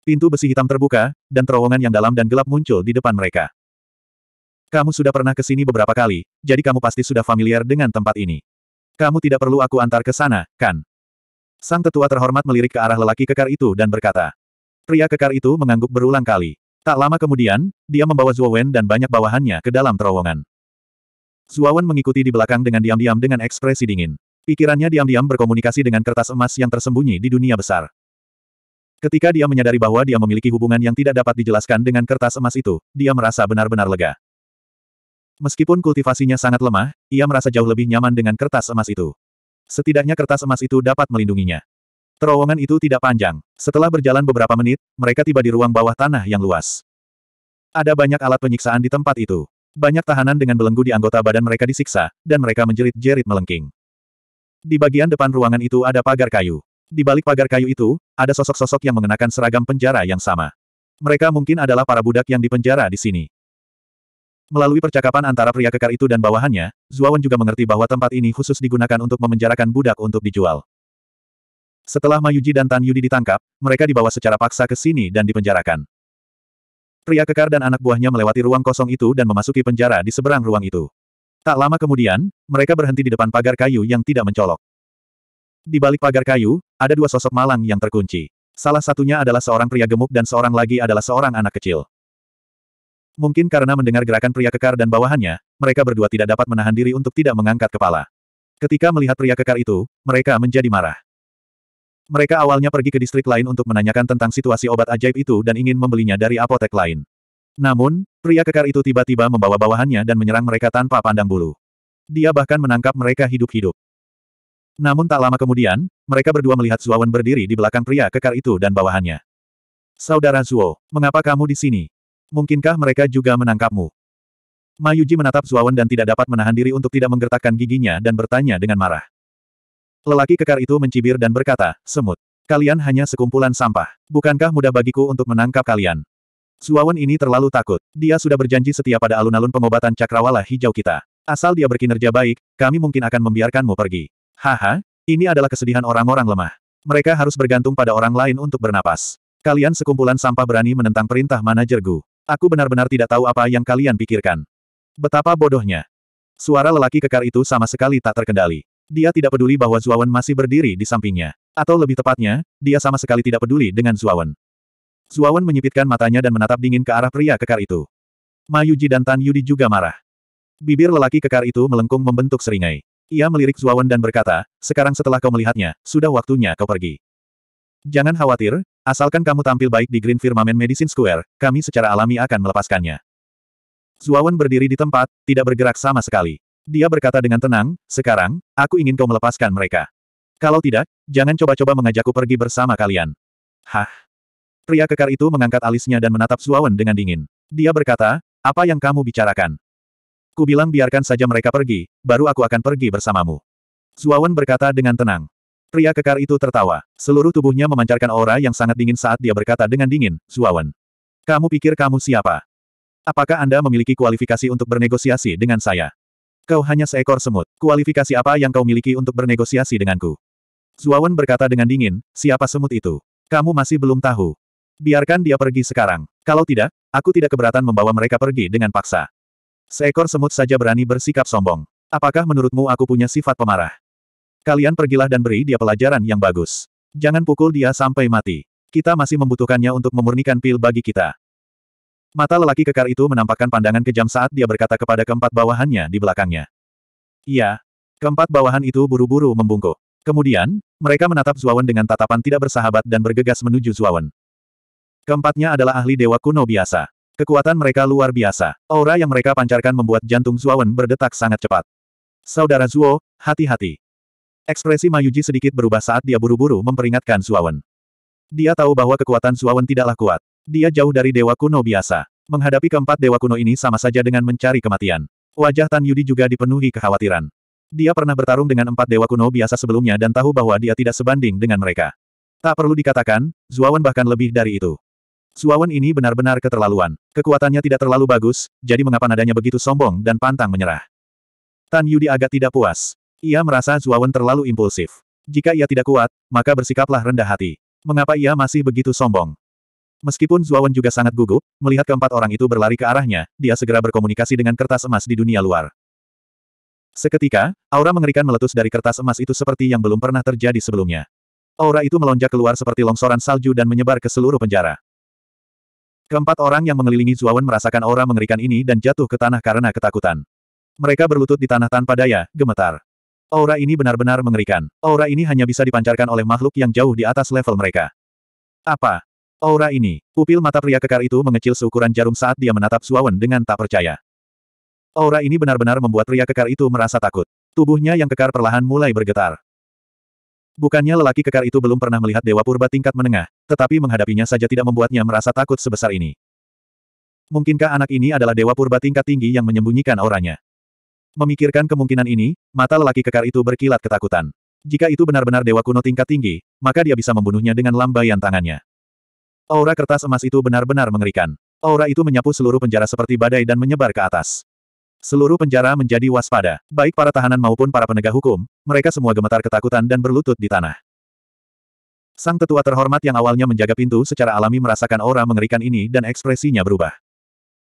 Pintu besi hitam terbuka, dan terowongan yang dalam dan gelap muncul di depan mereka. Kamu sudah pernah ke sini beberapa kali, jadi kamu pasti sudah familiar dengan tempat ini. Kamu tidak perlu aku antar ke sana, kan? Sang tetua terhormat melirik ke arah lelaki kekar itu dan berkata. Pria kekar itu mengangguk berulang kali. Tak lama kemudian, dia membawa Zuowen dan banyak bawahannya ke dalam terowongan. Zuowen mengikuti di belakang dengan diam-diam dengan ekspresi dingin. Pikirannya diam-diam berkomunikasi dengan kertas emas yang tersembunyi di dunia besar. Ketika dia menyadari bahwa dia memiliki hubungan yang tidak dapat dijelaskan dengan kertas emas itu, dia merasa benar-benar lega. Meskipun kultivasinya sangat lemah, ia merasa jauh lebih nyaman dengan kertas emas itu. Setidaknya kertas emas itu dapat melindunginya. Terowongan itu tidak panjang. Setelah berjalan beberapa menit, mereka tiba di ruang bawah tanah yang luas. Ada banyak alat penyiksaan di tempat itu. Banyak tahanan dengan belenggu di anggota badan mereka disiksa, dan mereka menjerit-jerit melengking. Di bagian depan ruangan itu ada pagar kayu. Di balik pagar kayu itu, ada sosok-sosok yang mengenakan seragam penjara yang sama. Mereka mungkin adalah para budak yang dipenjara di sini. Melalui percakapan antara pria kekar itu dan bawahannya, Zuawan juga mengerti bahwa tempat ini khusus digunakan untuk memenjarakan budak untuk dijual. Setelah Mayuji dan Tan Yudi ditangkap, mereka dibawa secara paksa ke sini dan dipenjarakan. Pria kekar dan anak buahnya melewati ruang kosong itu dan memasuki penjara di seberang ruang itu. Tak lama kemudian, mereka berhenti di depan pagar kayu yang tidak mencolok. Di balik pagar kayu, ada dua sosok malang yang terkunci. Salah satunya adalah seorang pria gemuk dan seorang lagi adalah seorang anak kecil. Mungkin karena mendengar gerakan pria kekar dan bawahannya, mereka berdua tidak dapat menahan diri untuk tidak mengangkat kepala. Ketika melihat pria kekar itu, mereka menjadi marah. Mereka awalnya pergi ke distrik lain untuk menanyakan tentang situasi obat ajaib itu dan ingin membelinya dari apotek lain. Namun, pria kekar itu tiba-tiba membawa bawahannya dan menyerang mereka tanpa pandang bulu. Dia bahkan menangkap mereka hidup-hidup. Namun tak lama kemudian, mereka berdua melihat Zuo Wen berdiri di belakang pria kekar itu dan bawahannya. Saudara Zuo, mengapa kamu di sini? Mungkinkah mereka juga menangkapmu? Mayuji menatap Zuo Wen dan tidak dapat menahan diri untuk tidak menggertakkan giginya dan bertanya dengan marah. Lelaki kekar itu mencibir dan berkata, semut. Kalian hanya sekumpulan sampah. Bukankah mudah bagiku untuk menangkap kalian? Suawan ini terlalu takut. Dia sudah berjanji setia pada alun-alun pengobatan cakrawala hijau kita. Asal dia berkinerja baik, kami mungkin akan membiarkanmu pergi. Haha, ini adalah kesedihan orang-orang lemah. Mereka harus bergantung pada orang lain untuk bernapas. Kalian sekumpulan sampah berani menentang perintah manajer Gu. Aku benar-benar tidak tahu apa yang kalian pikirkan. Betapa bodohnya. Suara lelaki kekar itu sama sekali tak terkendali. Dia tidak peduli bahwa Zuawan masih berdiri di sampingnya. Atau lebih tepatnya, dia sama sekali tidak peduli dengan Zuawan. Zuawan menyipitkan matanya dan menatap dingin ke arah pria kekar itu. Mayuji dan Tan Yudi juga marah. Bibir lelaki kekar itu melengkung membentuk seringai. Ia melirik Zuawan dan berkata, sekarang setelah kau melihatnya, sudah waktunya kau pergi. Jangan khawatir, asalkan kamu tampil baik di Green Firmament Medicine Square, kami secara alami akan melepaskannya. Zuawan berdiri di tempat, tidak bergerak sama sekali. Dia berkata dengan tenang, sekarang, aku ingin kau melepaskan mereka. Kalau tidak, jangan coba-coba mengajakku pergi bersama kalian. Hah? Pria kekar itu mengangkat alisnya dan menatap Zuawan dengan dingin. Dia berkata, apa yang kamu bicarakan? Aku bilang biarkan saja mereka pergi, baru aku akan pergi bersamamu. Zuawan berkata dengan tenang. Pria kekar itu tertawa. Seluruh tubuhnya memancarkan aura yang sangat dingin saat dia berkata dengan dingin, Zuawan. Kamu pikir kamu siapa? Apakah Anda memiliki kualifikasi untuk bernegosiasi dengan saya? Kau hanya seekor semut. Kualifikasi apa yang kau miliki untuk bernegosiasi denganku? Zuawan berkata dengan dingin, siapa semut itu? Kamu masih belum tahu. Biarkan dia pergi sekarang. Kalau tidak, aku tidak keberatan membawa mereka pergi dengan paksa. Seekor semut saja berani bersikap sombong. Apakah menurutmu aku punya sifat pemarah? Kalian pergilah dan beri dia pelajaran yang bagus. Jangan pukul dia sampai mati. Kita masih membutuhkannya untuk memurnikan pil bagi kita. Mata lelaki kekar itu menampakkan pandangan kejam saat dia berkata kepada keempat bawahannya di belakangnya. Iya. Keempat bawahan itu buru-buru membungkuk. Kemudian, mereka menatap Zuawan dengan tatapan tidak bersahabat dan bergegas menuju Zuawan. Keempatnya adalah ahli dewa kuno biasa. Kekuatan mereka luar biasa. Aura yang mereka pancarkan membuat jantung Zuowen berdetak sangat cepat. Saudara Zuo, hati-hati. Ekspresi Mayuji sedikit berubah saat dia buru-buru memperingatkan Zuowen. Dia tahu bahwa kekuatan Zuowen tidaklah kuat. Dia jauh dari dewa kuno biasa. Menghadapi keempat dewa kuno ini sama saja dengan mencari kematian. Wajah Tan Yudi juga dipenuhi kekhawatiran. Dia pernah bertarung dengan empat dewa kuno biasa sebelumnya dan tahu bahwa dia tidak sebanding dengan mereka. Tak perlu dikatakan, Zuawan bahkan lebih dari itu. Suawan ini benar-benar keterlaluan. Kekuatannya tidak terlalu bagus, jadi mengapa nadanya begitu sombong dan pantang menyerah. Tan Yudi agak tidak puas. Ia merasa Zuawan terlalu impulsif. Jika ia tidak kuat, maka bersikaplah rendah hati. Mengapa ia masih begitu sombong? Meskipun Zuawan juga sangat gugup, melihat keempat orang itu berlari ke arahnya, dia segera berkomunikasi dengan kertas emas di dunia luar. Seketika, aura mengerikan meletus dari kertas emas itu seperti yang belum pernah terjadi sebelumnya. Aura itu melonjak keluar seperti longsoran salju dan menyebar ke seluruh penjara. Keempat orang yang mengelilingi Zuawan merasakan aura mengerikan ini dan jatuh ke tanah karena ketakutan. Mereka berlutut di tanah tanpa daya, gemetar. Aura ini benar-benar mengerikan. Aura ini hanya bisa dipancarkan oleh makhluk yang jauh di atas level mereka. Apa? Aura ini. Pupil mata pria kekar itu mengecil seukuran jarum saat dia menatap Zuawan dengan tak percaya. Aura ini benar-benar membuat pria kekar itu merasa takut. Tubuhnya yang kekar perlahan mulai bergetar. Bukannya lelaki kekar itu belum pernah melihat Dewa Purba tingkat menengah, tetapi menghadapinya saja tidak membuatnya merasa takut sebesar ini. Mungkinkah anak ini adalah Dewa Purba tingkat tinggi yang menyembunyikan auranya? Memikirkan kemungkinan ini, mata lelaki kekar itu berkilat ketakutan. Jika itu benar-benar Dewa Kuno tingkat tinggi, maka dia bisa membunuhnya dengan lambaian tangannya. Aura kertas emas itu benar-benar mengerikan. Aura itu menyapu seluruh penjara seperti badai dan menyebar ke atas. Seluruh penjara menjadi waspada, baik para tahanan maupun para penegak hukum, mereka semua gemetar ketakutan dan berlutut di tanah. Sang tetua terhormat yang awalnya menjaga pintu secara alami merasakan aura mengerikan ini dan ekspresinya berubah.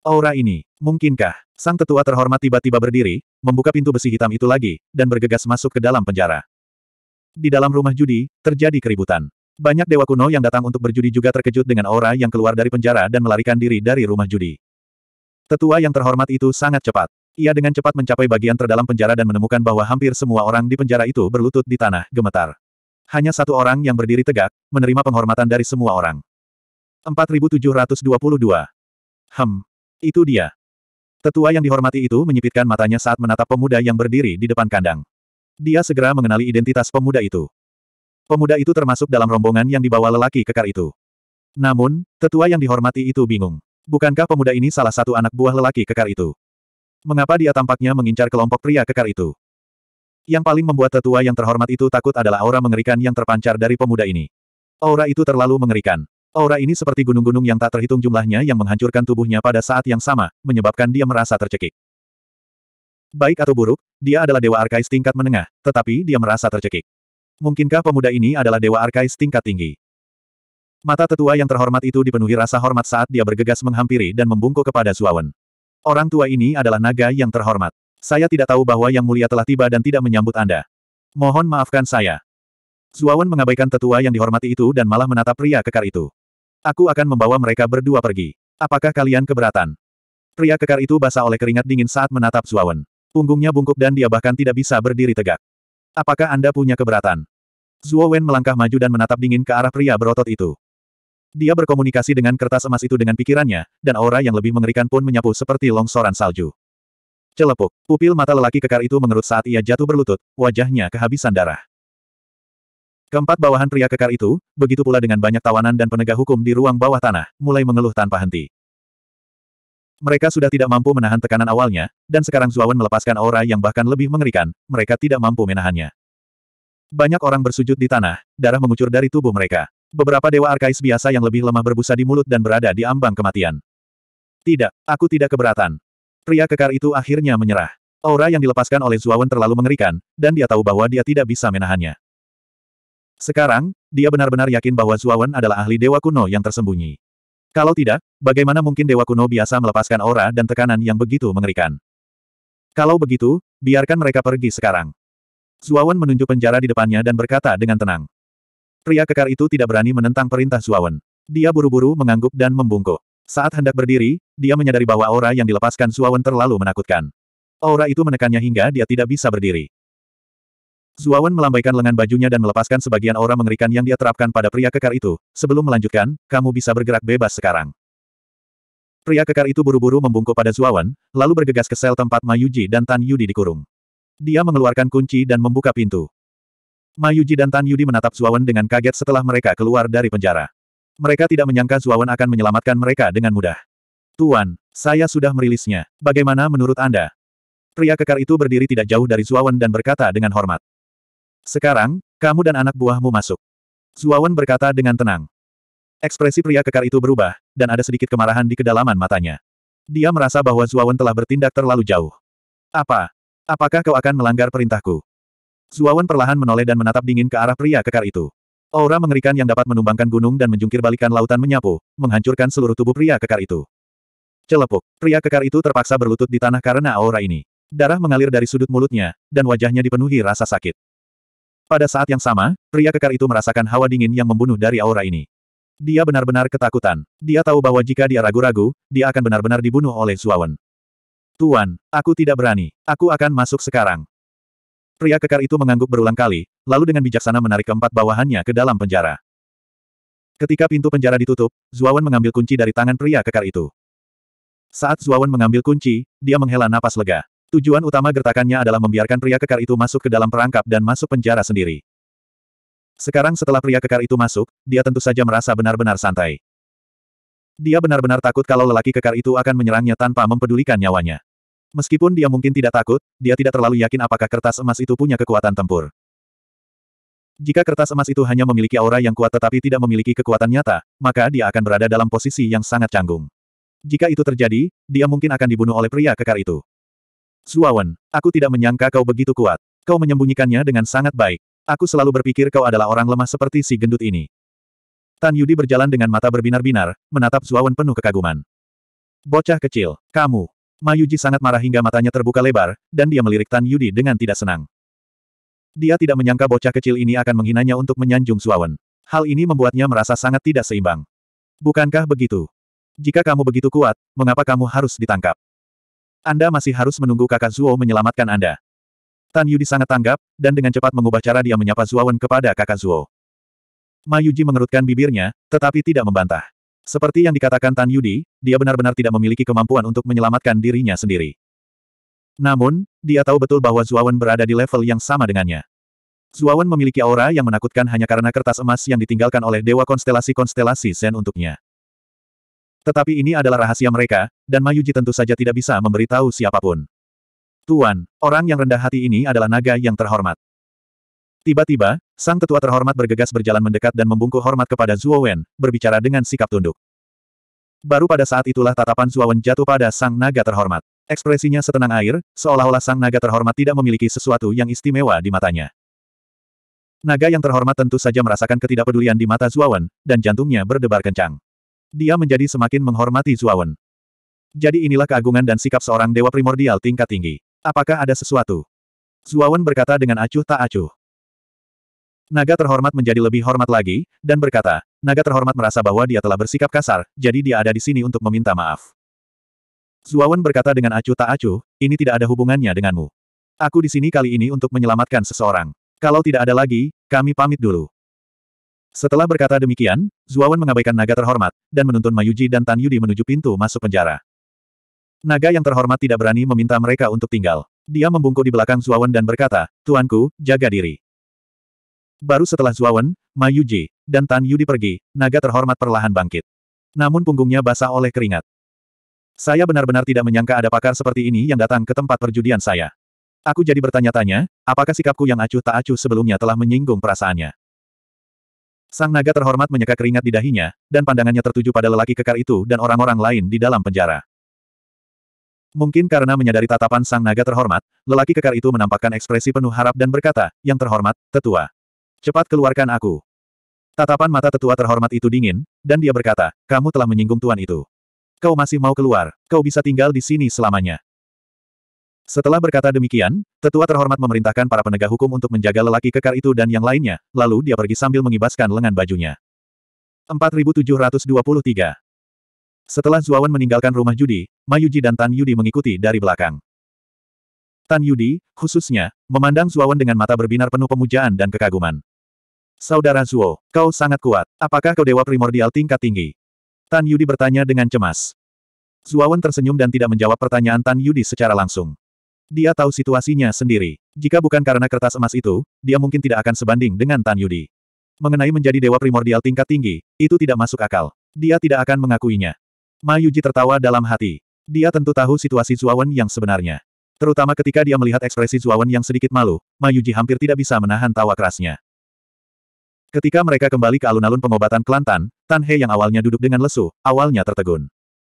Aura ini, mungkinkah? Sang tetua terhormat tiba-tiba berdiri, membuka pintu besi hitam itu lagi, dan bergegas masuk ke dalam penjara. Di dalam rumah judi, terjadi keributan. Banyak dewa kuno yang datang untuk berjudi juga terkejut dengan aura yang keluar dari penjara dan melarikan diri dari rumah judi. Tetua yang terhormat itu sangat cepat. Ia dengan cepat mencapai bagian terdalam penjara dan menemukan bahwa hampir semua orang di penjara itu berlutut di tanah, gemetar. Hanya satu orang yang berdiri tegak, menerima penghormatan dari semua orang. 4722. Hem. Itu dia. Tetua yang dihormati itu menyipitkan matanya saat menatap pemuda yang berdiri di depan kandang. Dia segera mengenali identitas pemuda itu. Pemuda itu termasuk dalam rombongan yang dibawa lelaki kekar itu. Namun, tetua yang dihormati itu bingung. Bukankah pemuda ini salah satu anak buah lelaki kekar itu? Mengapa dia tampaknya mengincar kelompok pria kekar itu? Yang paling membuat tetua yang terhormat itu takut adalah aura mengerikan yang terpancar dari pemuda ini. Aura itu terlalu mengerikan. Aura ini seperti gunung-gunung yang tak terhitung jumlahnya yang menghancurkan tubuhnya pada saat yang sama, menyebabkan dia merasa tercekik. Baik atau buruk, dia adalah dewa arkais tingkat menengah, tetapi dia merasa tercekik. Mungkinkah pemuda ini adalah dewa arkais tingkat tinggi? Mata tetua yang terhormat itu dipenuhi rasa hormat saat dia bergegas menghampiri dan membungkuk kepada Zuawan. Orang tua ini adalah naga yang terhormat. Saya tidak tahu bahwa Yang Mulia telah tiba dan tidak menyambut Anda. Mohon maafkan saya. Zuawan mengabaikan tetua yang dihormati itu dan malah menatap pria kekar itu. Aku akan membawa mereka berdua pergi. Apakah kalian keberatan? Pria kekar itu basah oleh keringat dingin saat menatap Zuawan. Punggungnya bungkuk dan dia bahkan tidak bisa berdiri tegak. Apakah Anda punya keberatan? Zuo melangkah maju dan menatap dingin ke arah pria berotot itu. Dia berkomunikasi dengan kertas emas itu dengan pikirannya, dan aura yang lebih mengerikan pun menyapu seperti longsoran salju. Celepuk, pupil mata lelaki kekar itu mengerut saat ia jatuh berlutut, wajahnya kehabisan darah. Keempat bawahan pria kekar itu, begitu pula dengan banyak tawanan dan penegak hukum di ruang bawah tanah, mulai mengeluh tanpa henti. Mereka sudah tidak mampu menahan tekanan awalnya, dan sekarang Zuawan melepaskan aura yang bahkan lebih mengerikan, mereka tidak mampu menahannya. Banyak orang bersujud di tanah, darah mengucur dari tubuh mereka. Beberapa dewa arkais biasa yang lebih lemah berbusa di mulut dan berada di ambang kematian. Tidak, aku tidak keberatan. Pria kekar itu akhirnya menyerah. Aura yang dilepaskan oleh Zuawan terlalu mengerikan, dan dia tahu bahwa dia tidak bisa menahannya. Sekarang, dia benar-benar yakin bahwa Zuawan adalah ahli dewa kuno yang tersembunyi. Kalau tidak, bagaimana mungkin dewa kuno biasa melepaskan aura dan tekanan yang begitu mengerikan? Kalau begitu, biarkan mereka pergi sekarang. Zuawan menunjuk penjara di depannya dan berkata dengan tenang. Pria kekar itu tidak berani menentang perintah Zuawan. Dia buru-buru mengangguk dan membungkuk. Saat hendak berdiri, dia menyadari bahwa aura yang dilepaskan Zuawan terlalu menakutkan. Aura itu menekannya hingga dia tidak bisa berdiri. Zuawan melambaikan lengan bajunya dan melepaskan sebagian aura mengerikan yang dia terapkan pada pria kekar itu. Sebelum melanjutkan, kamu bisa bergerak bebas sekarang. Pria kekar itu buru-buru membungkuk pada Zuawan, lalu bergegas ke sel tempat Mayuji dan Tan Yudi dikurung. Dia mengeluarkan kunci dan membuka pintu. Mayuji dan Tan Yudi menatap Zuawan dengan kaget setelah mereka keluar dari penjara. Mereka tidak menyangka Zuawan akan menyelamatkan mereka dengan mudah. Tuan, saya sudah merilisnya. Bagaimana menurut Anda? Pria kekar itu berdiri tidak jauh dari Zuawan dan berkata dengan hormat. Sekarang, kamu dan anak buahmu masuk. Zuawan berkata dengan tenang. Ekspresi pria kekar itu berubah, dan ada sedikit kemarahan di kedalaman matanya. Dia merasa bahwa Zuawan telah bertindak terlalu jauh. Apa? Apakah kau akan melanggar perintahku? Zuawan perlahan menoleh dan menatap dingin ke arah pria kekar itu. Aura mengerikan yang dapat menumbangkan gunung dan menjungkir balikan lautan menyapu, menghancurkan seluruh tubuh pria kekar itu. Celepuk, pria kekar itu terpaksa berlutut di tanah karena aura ini. Darah mengalir dari sudut mulutnya, dan wajahnya dipenuhi rasa sakit. Pada saat yang sama, pria kekar itu merasakan hawa dingin yang membunuh dari aura ini. Dia benar-benar ketakutan. Dia tahu bahwa jika dia ragu-ragu, dia akan benar-benar dibunuh oleh Zuawan. Tuan, aku tidak berani. Aku akan masuk sekarang. Pria kekar itu mengangguk berulang kali, lalu dengan bijaksana menarik keempat bawahannya ke dalam penjara. Ketika pintu penjara ditutup, Zuawan mengambil kunci dari tangan pria kekar itu. Saat Zuawan mengambil kunci, dia menghela napas lega. Tujuan utama gertakannya adalah membiarkan pria kekar itu masuk ke dalam perangkap dan masuk penjara sendiri. Sekarang setelah pria kekar itu masuk, dia tentu saja merasa benar-benar santai. Dia benar-benar takut kalau lelaki kekar itu akan menyerangnya tanpa mempedulikan nyawanya. Meskipun dia mungkin tidak takut, dia tidak terlalu yakin apakah kertas emas itu punya kekuatan tempur. Jika kertas emas itu hanya memiliki aura yang kuat tetapi tidak memiliki kekuatan nyata, maka dia akan berada dalam posisi yang sangat canggung. Jika itu terjadi, dia mungkin akan dibunuh oleh pria kekar itu. Zuawan, aku tidak menyangka kau begitu kuat. Kau menyembunyikannya dengan sangat baik. Aku selalu berpikir kau adalah orang lemah seperti si gendut ini. Tan Yudi berjalan dengan mata berbinar-binar, menatap Zuawan penuh kekaguman. Bocah kecil, kamu, Mayuji sangat marah hingga matanya terbuka lebar, dan dia melirik Tan Yudi dengan tidak senang. Dia tidak menyangka bocah kecil ini akan menghinanya untuk menyanjung Suawen. Hal ini membuatnya merasa sangat tidak seimbang. Bukankah begitu? Jika kamu begitu kuat, mengapa kamu harus ditangkap? Anda masih harus menunggu kakak Zuo menyelamatkan Anda. Tan Yudi sangat tanggap, dan dengan cepat mengubah cara dia menyapa Zuawan kepada kakak Zuo. Mayuji mengerutkan bibirnya, tetapi tidak membantah. Seperti yang dikatakan Tan Yudi, dia benar-benar tidak memiliki kemampuan untuk menyelamatkan dirinya sendiri. Namun, dia tahu betul bahwa Zuawan berada di level yang sama dengannya. Zuawan memiliki aura yang menakutkan hanya karena kertas emas yang ditinggalkan oleh dewa konstelasi-konstelasi Zen untuknya. Tetapi ini adalah rahasia mereka, dan Mayuji tentu saja tidak bisa memberitahu siapapun. Tuan, orang yang rendah hati ini adalah naga yang terhormat. Tiba-tiba, sang tetua terhormat bergegas berjalan mendekat dan membungkuk hormat kepada Zuo Wen, berbicara dengan sikap tunduk. Baru pada saat itulah tatapan Zuo Wen jatuh pada sang naga terhormat. Ekspresinya setenang air, seolah-olah sang naga terhormat tidak memiliki sesuatu yang istimewa di matanya. Naga yang terhormat tentu saja merasakan ketidakpedulian di mata Zuawan, dan jantungnya berdebar kencang. Dia menjadi semakin menghormati Zuawan. Jadi inilah keagungan dan sikap seorang dewa primordial tingkat tinggi. Apakah ada sesuatu? Zuawan berkata dengan acuh tak acuh. Naga terhormat menjadi lebih hormat lagi, dan berkata, naga terhormat merasa bahwa dia telah bersikap kasar, jadi dia ada di sini untuk meminta maaf. Zuawan berkata dengan acuh tak acuh, ini tidak ada hubungannya denganmu. Aku di sini kali ini untuk menyelamatkan seseorang. Kalau tidak ada lagi, kami pamit dulu. Setelah berkata demikian, Zuawan mengabaikan naga terhormat, dan menuntun Mayuji dan Tan Yudi menuju pintu masuk penjara. Naga yang terhormat tidak berani meminta mereka untuk tinggal. Dia membungkuk di belakang Zuawan dan berkata, Tuanku, jaga diri. Baru setelah Zuawan, Ma Yuji, dan Tan Yudi pergi, naga terhormat perlahan bangkit. Namun punggungnya basah oleh keringat. Saya benar-benar tidak menyangka ada pakar seperti ini yang datang ke tempat perjudian saya. Aku jadi bertanya-tanya, apakah sikapku yang acuh tak acuh sebelumnya telah menyinggung perasaannya. Sang naga terhormat menyeka keringat di dahinya, dan pandangannya tertuju pada lelaki kekar itu dan orang-orang lain di dalam penjara. Mungkin karena menyadari tatapan sang naga terhormat, lelaki kekar itu menampakkan ekspresi penuh harap dan berkata, yang terhormat, tetua, Cepat keluarkan aku. Tatapan mata tetua terhormat itu dingin, dan dia berkata, kamu telah menyinggung tuan itu. Kau masih mau keluar, kau bisa tinggal di sini selamanya. Setelah berkata demikian, tetua terhormat memerintahkan para penegak hukum untuk menjaga lelaki kekar itu dan yang lainnya, lalu dia pergi sambil mengibaskan lengan bajunya. 4723 Setelah Zuawan meninggalkan rumah judi, Mayuji dan Tan Yudi mengikuti dari belakang. Tan Yudi, khususnya, memandang Zuawan dengan mata berbinar penuh pemujaan dan kekaguman. Saudara Zuo, kau sangat kuat. Apakah kau dewa primordial tingkat tinggi? Tan Yudi bertanya dengan cemas. Zuawan tersenyum dan tidak menjawab pertanyaan Tan Yudi secara langsung. Dia tahu situasinya sendiri. Jika bukan karena kertas emas itu, dia mungkin tidak akan sebanding dengan Tan Yudi. Mengenai menjadi dewa primordial tingkat tinggi, itu tidak masuk akal. Dia tidak akan mengakuinya. Ma Yuji tertawa dalam hati. Dia tentu tahu situasi Zuawan yang sebenarnya. Terutama ketika dia melihat ekspresi Zuawan yang sedikit malu, Mayuji hampir tidak bisa menahan tawa kerasnya. Ketika mereka kembali ke alun-alun pengobatan Kelantan, Tan He yang awalnya duduk dengan lesu, awalnya tertegun.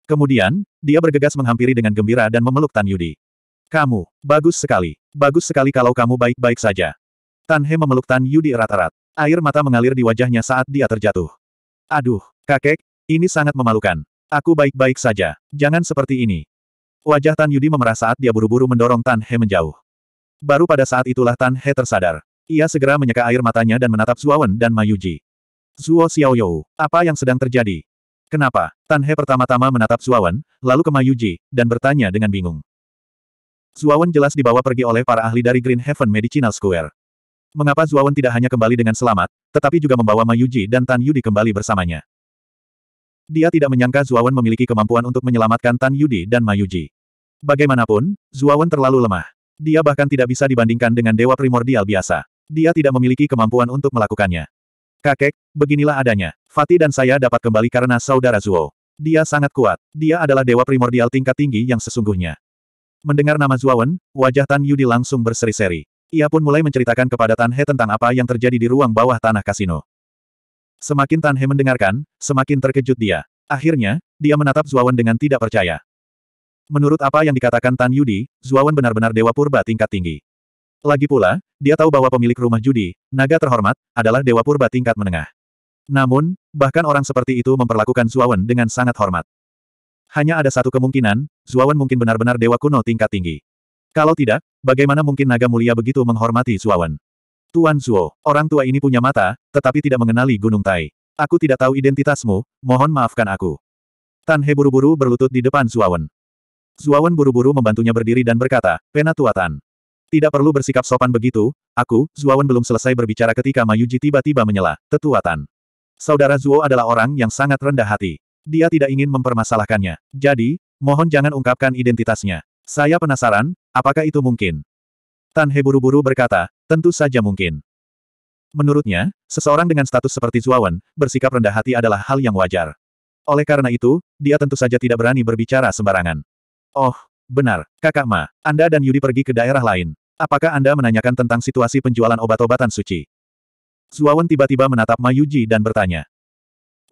Kemudian, dia bergegas menghampiri dengan gembira dan memeluk Tan Yudi. Kamu, bagus sekali. Bagus sekali kalau kamu baik-baik saja. Tan He memeluk Tan Yudi erat-erat. Air mata mengalir di wajahnya saat dia terjatuh. Aduh, kakek, ini sangat memalukan. Aku baik-baik saja. Jangan seperti ini. Wajah Tan Yudi memerah saat dia buru-buru mendorong Tan He menjauh. Baru pada saat itulah Tan He tersadar. Ia segera menyeka air matanya dan menatap Zuawan dan Mayuji. Zuo Xiaoyou, apa yang sedang terjadi? Kenapa? Tan He pertama-tama menatap Zuawan, lalu ke Mayuji, dan bertanya dengan bingung. Zuawan jelas dibawa pergi oleh para ahli dari Green Heaven Medicinal Square. Mengapa Zuawan tidak hanya kembali dengan selamat, tetapi juga membawa Mayuji dan Tan Yudi kembali bersamanya? Dia tidak menyangka Zuawan memiliki kemampuan untuk menyelamatkan Tan Yudi dan Mayuji. Bagaimanapun, Zuawan terlalu lemah. Dia bahkan tidak bisa dibandingkan dengan dewa primordial biasa. Dia tidak memiliki kemampuan untuk melakukannya. Kakek, beginilah adanya. Fatih dan saya dapat kembali karena saudara Zuo. Dia sangat kuat. Dia adalah dewa primordial tingkat tinggi yang sesungguhnya. Mendengar nama Zuawan, wajah Tan Yudi langsung berseri-seri. Ia pun mulai menceritakan kepada Tan He tentang apa yang terjadi di ruang bawah tanah kasino. Semakin Tan He mendengarkan, semakin terkejut dia. Akhirnya, dia menatap Zuawan dengan tidak percaya. Menurut apa yang dikatakan Tan Yudi, Zuawan benar-benar dewa purba tingkat tinggi. Lagi pula, dia tahu bahwa pemilik rumah judi, naga terhormat, adalah dewa purba tingkat menengah. Namun, bahkan orang seperti itu memperlakukan Zuawan dengan sangat hormat. Hanya ada satu kemungkinan, Zuawan mungkin benar-benar dewa kuno tingkat tinggi. Kalau tidak, bagaimana mungkin naga mulia begitu menghormati Zuawan? Tuan Zuo, orang tua ini punya mata, tetapi tidak mengenali Gunung Tai. Aku tidak tahu identitasmu, mohon maafkan aku. Tan He buru-buru berlutut di depan Zuawan. Zuawan buru-buru membantunya berdiri dan berkata, Penatua Tan. Tidak perlu bersikap sopan begitu, aku, Zuawan belum selesai berbicara ketika Mayuji tiba-tiba menyela, Tetua Tan. Saudara Zuo adalah orang yang sangat rendah hati. Dia tidak ingin mempermasalahkannya. Jadi, mohon jangan ungkapkan identitasnya. Saya penasaran, apakah itu mungkin? Tan He buru-buru berkata, Tentu saja mungkin. Menurutnya, seseorang dengan status seperti Zuawan, bersikap rendah hati adalah hal yang wajar. Oleh karena itu, dia tentu saja tidak berani berbicara sembarangan. Oh, benar, kakak Ma, Anda dan Yudi pergi ke daerah lain. Apakah Anda menanyakan tentang situasi penjualan obat-obatan suci? Zuawan tiba-tiba menatap Mayuji dan bertanya.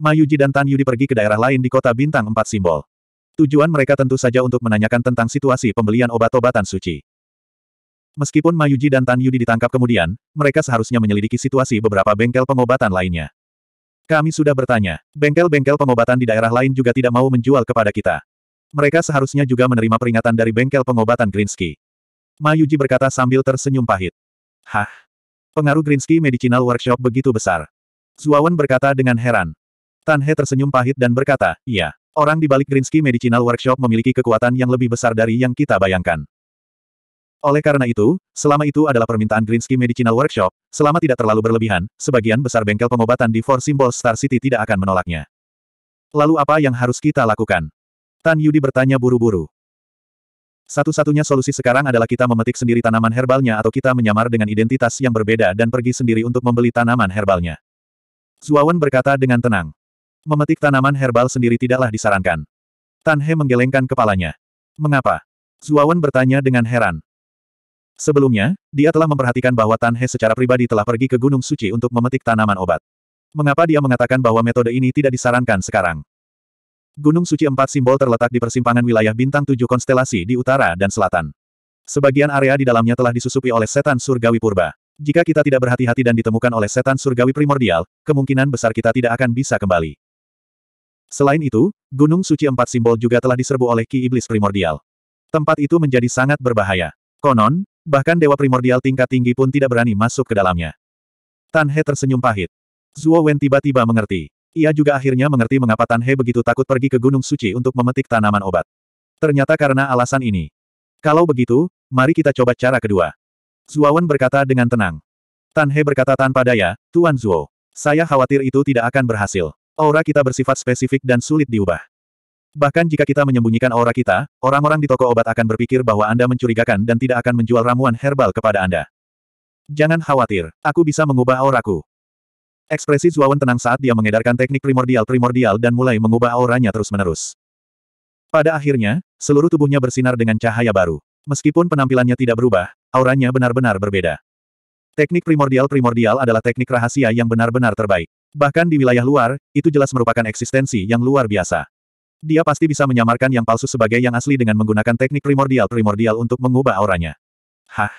Mayuji dan Tan Yudi pergi ke daerah lain di kota Bintang Empat Simbol. Tujuan mereka tentu saja untuk menanyakan tentang situasi pembelian obat-obatan suci. Meskipun Mayuji dan Tan Yudi ditangkap kemudian, mereka seharusnya menyelidiki situasi beberapa bengkel pengobatan lainnya. Kami sudah bertanya, bengkel-bengkel pengobatan di daerah lain juga tidak mau menjual kepada kita. Mereka seharusnya juga menerima peringatan dari bengkel pengobatan Grinsky. Mayuji berkata sambil tersenyum pahit. Hah? Pengaruh Grinsky Medicinal Workshop begitu besar. Zuawan berkata dengan heran. Tan He tersenyum pahit dan berkata, iya, orang di balik Grinsky Medicinal Workshop memiliki kekuatan yang lebih besar dari yang kita bayangkan. Oleh karena itu, selama itu adalah permintaan Grinsky Medicinal Workshop, selama tidak terlalu berlebihan, sebagian besar bengkel pengobatan di Four Symbols Star City tidak akan menolaknya. Lalu apa yang harus kita lakukan? Tan Yudi bertanya buru-buru. Satu-satunya solusi sekarang adalah kita memetik sendiri tanaman herbalnya atau kita menyamar dengan identitas yang berbeda dan pergi sendiri untuk membeli tanaman herbalnya. Zuawan berkata dengan tenang. Memetik tanaman herbal sendiri tidaklah disarankan. Tan He menggelengkan kepalanya. Mengapa? Zuawan bertanya dengan heran. Sebelumnya, dia telah memperhatikan bahwa Tan He secara pribadi telah pergi ke Gunung Suci untuk memetik tanaman obat. Mengapa dia mengatakan bahwa metode ini tidak disarankan sekarang? Gunung Suci empat simbol terletak di persimpangan wilayah bintang tujuh konstelasi di utara dan selatan. Sebagian area di dalamnya telah disusupi oleh setan surgawi purba. Jika kita tidak berhati-hati dan ditemukan oleh setan surgawi primordial, kemungkinan besar kita tidak akan bisa kembali. Selain itu, Gunung Suci Empat Simbol juga telah diserbu oleh Ki Iblis Primordial. Tempat itu menjadi sangat berbahaya. Konon, Bahkan Dewa Primordial tingkat tinggi pun tidak berani masuk ke dalamnya. Tan He tersenyum pahit. Zuo Wen tiba-tiba mengerti. Ia juga akhirnya mengerti mengapa Tan He begitu takut pergi ke Gunung Suci untuk memetik tanaman obat. Ternyata karena alasan ini. Kalau begitu, mari kita coba cara kedua. Zuo Wen berkata dengan tenang. Tan He berkata tanpa daya, Tuan Zuo. Saya khawatir itu tidak akan berhasil. Aura kita bersifat spesifik dan sulit diubah. Bahkan jika kita menyembunyikan aura kita, orang-orang di toko obat akan berpikir bahwa Anda mencurigakan dan tidak akan menjual ramuan herbal kepada Anda. Jangan khawatir, aku bisa mengubah auraku. Ekspresi Zuawan tenang saat dia mengedarkan teknik primordial-primordial dan mulai mengubah auranya terus-menerus. Pada akhirnya, seluruh tubuhnya bersinar dengan cahaya baru. Meskipun penampilannya tidak berubah, auranya benar-benar berbeda. Teknik primordial-primordial adalah teknik rahasia yang benar-benar terbaik. Bahkan di wilayah luar, itu jelas merupakan eksistensi yang luar biasa. Dia pasti bisa menyamarkan yang palsu sebagai yang asli dengan menggunakan teknik primordial-primordial untuk mengubah auranya. Hah?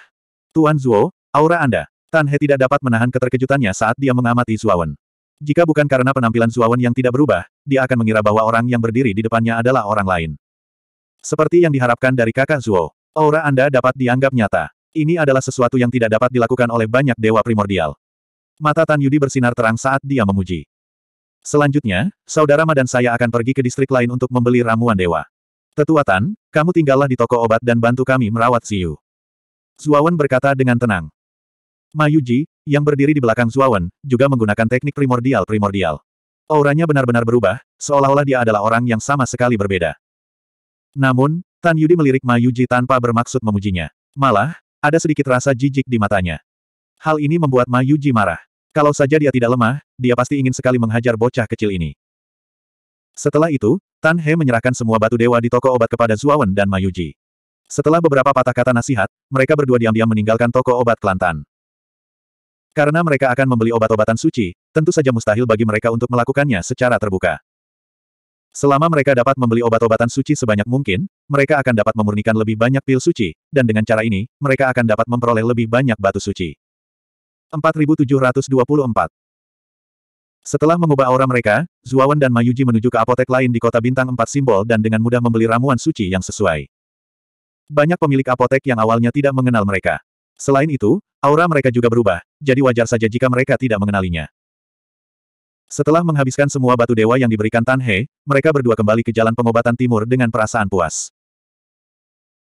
Tuan Zuo, aura Anda. Tan He tidak dapat menahan keterkejutannya saat dia mengamati Zuawan. Jika bukan karena penampilan Zuawan yang tidak berubah, dia akan mengira bahwa orang yang berdiri di depannya adalah orang lain. Seperti yang diharapkan dari kakak Zuo, aura Anda dapat dianggap nyata. Ini adalah sesuatu yang tidak dapat dilakukan oleh banyak dewa primordial. Mata Tan Yudi bersinar terang saat dia memuji. Selanjutnya, saudara Ma dan saya akan pergi ke distrik lain untuk membeli ramuan dewa. Tetuatan, kamu tinggallah di toko obat dan bantu kami merawat Siu. Zuawan berkata dengan tenang. Mayuji, yang berdiri di belakang Zuawan, juga menggunakan teknik primordial-primordial. Auranya benar-benar berubah, seolah-olah dia adalah orang yang sama sekali berbeda. Namun, Tan Yudi melirik Mayuji tanpa bermaksud memujinya. Malah, ada sedikit rasa jijik di matanya. Hal ini membuat Mayuji marah. Kalau saja dia tidak lemah, dia pasti ingin sekali menghajar bocah kecil ini. Setelah itu, Tan He menyerahkan semua batu dewa di toko obat kepada Zuawan dan Mayuji. Setelah beberapa patah kata nasihat, mereka berdua diam-diam meninggalkan toko obat Kelantan. Karena mereka akan membeli obat-obatan suci, tentu saja mustahil bagi mereka untuk melakukannya secara terbuka. Selama mereka dapat membeli obat-obatan suci sebanyak mungkin, mereka akan dapat memurnikan lebih banyak pil suci, dan dengan cara ini, mereka akan dapat memperoleh lebih banyak batu suci. 4724. Setelah mengubah aura mereka, Zuawan dan Mayuji menuju ke apotek lain di kota bintang Empat simbol dan dengan mudah membeli ramuan suci yang sesuai. Banyak pemilik apotek yang awalnya tidak mengenal mereka. Selain itu, aura mereka juga berubah, jadi wajar saja jika mereka tidak mengenalinya. Setelah menghabiskan semua batu dewa yang diberikan Tan He, mereka berdua kembali ke jalan pengobatan timur dengan perasaan puas.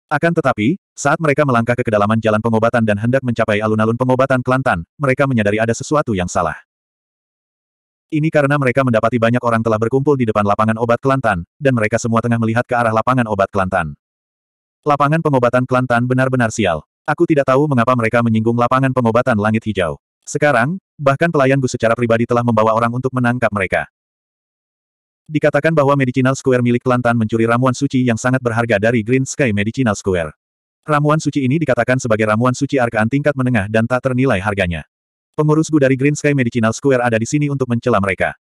Akan tetapi, saat mereka melangkah ke kedalaman jalan pengobatan dan hendak mencapai alun-alun pengobatan Kelantan, mereka menyadari ada sesuatu yang salah. Ini karena mereka mendapati banyak orang telah berkumpul di depan lapangan obat Kelantan, dan mereka semua tengah melihat ke arah lapangan obat Kelantan. Lapangan pengobatan Kelantan benar-benar sial. Aku tidak tahu mengapa mereka menyinggung lapangan pengobatan langit hijau. Sekarang, bahkan pelayanku secara pribadi telah membawa orang untuk menangkap mereka. Dikatakan bahwa Medicinal Square milik Kelantan mencuri ramuan suci yang sangat berharga dari Green Sky Medicinal Square. Ramuan suci ini dikatakan sebagai ramuan suci arkaan tingkat menengah dan tak ternilai harganya. Pengurus Gu dari Green Sky Medicinal Square ada di sini untuk mencela mereka.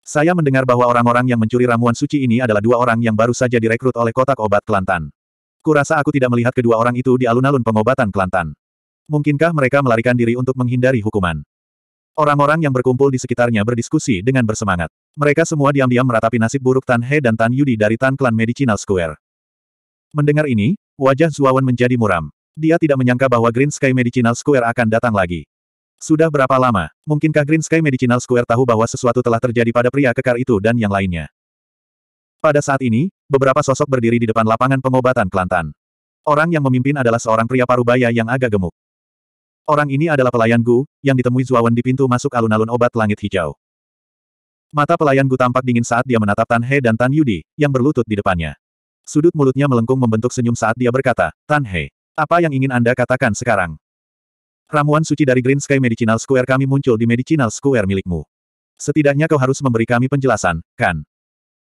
Saya mendengar bahwa orang-orang yang mencuri ramuan suci ini adalah dua orang yang baru saja direkrut oleh kotak obat Kelantan. Kurasa aku tidak melihat kedua orang itu di alun-alun pengobatan Kelantan. Mungkinkah mereka melarikan diri untuk menghindari hukuman? Orang-orang yang berkumpul di sekitarnya berdiskusi dengan bersemangat. Mereka semua diam-diam meratapi nasib buruk Tan He dan Tan Yudi dari Tan Klan Medicinal Square. Mendengar ini, wajah Zuawan menjadi muram. Dia tidak menyangka bahwa Green Sky Medicinal Square akan datang lagi. Sudah berapa lama, mungkinkah Green Sky Medicinal Square tahu bahwa sesuatu telah terjadi pada pria kekar itu dan yang lainnya? Pada saat ini, beberapa sosok berdiri di depan lapangan pengobatan Kelantan. Orang yang memimpin adalah seorang pria parubaya yang agak gemuk. Orang ini adalah pelayan Gu, yang ditemui Zuawan di pintu masuk alun-alun obat langit hijau. Mata pelayan Gu tampak dingin saat dia menatap Tan He dan Tan Yudi, yang berlutut di depannya. Sudut mulutnya melengkung membentuk senyum saat dia berkata, Tan He, apa yang ingin Anda katakan sekarang? Ramuan suci dari Green Sky Medicinal Square kami muncul di Medicinal Square milikmu. Setidaknya kau harus memberi kami penjelasan, kan?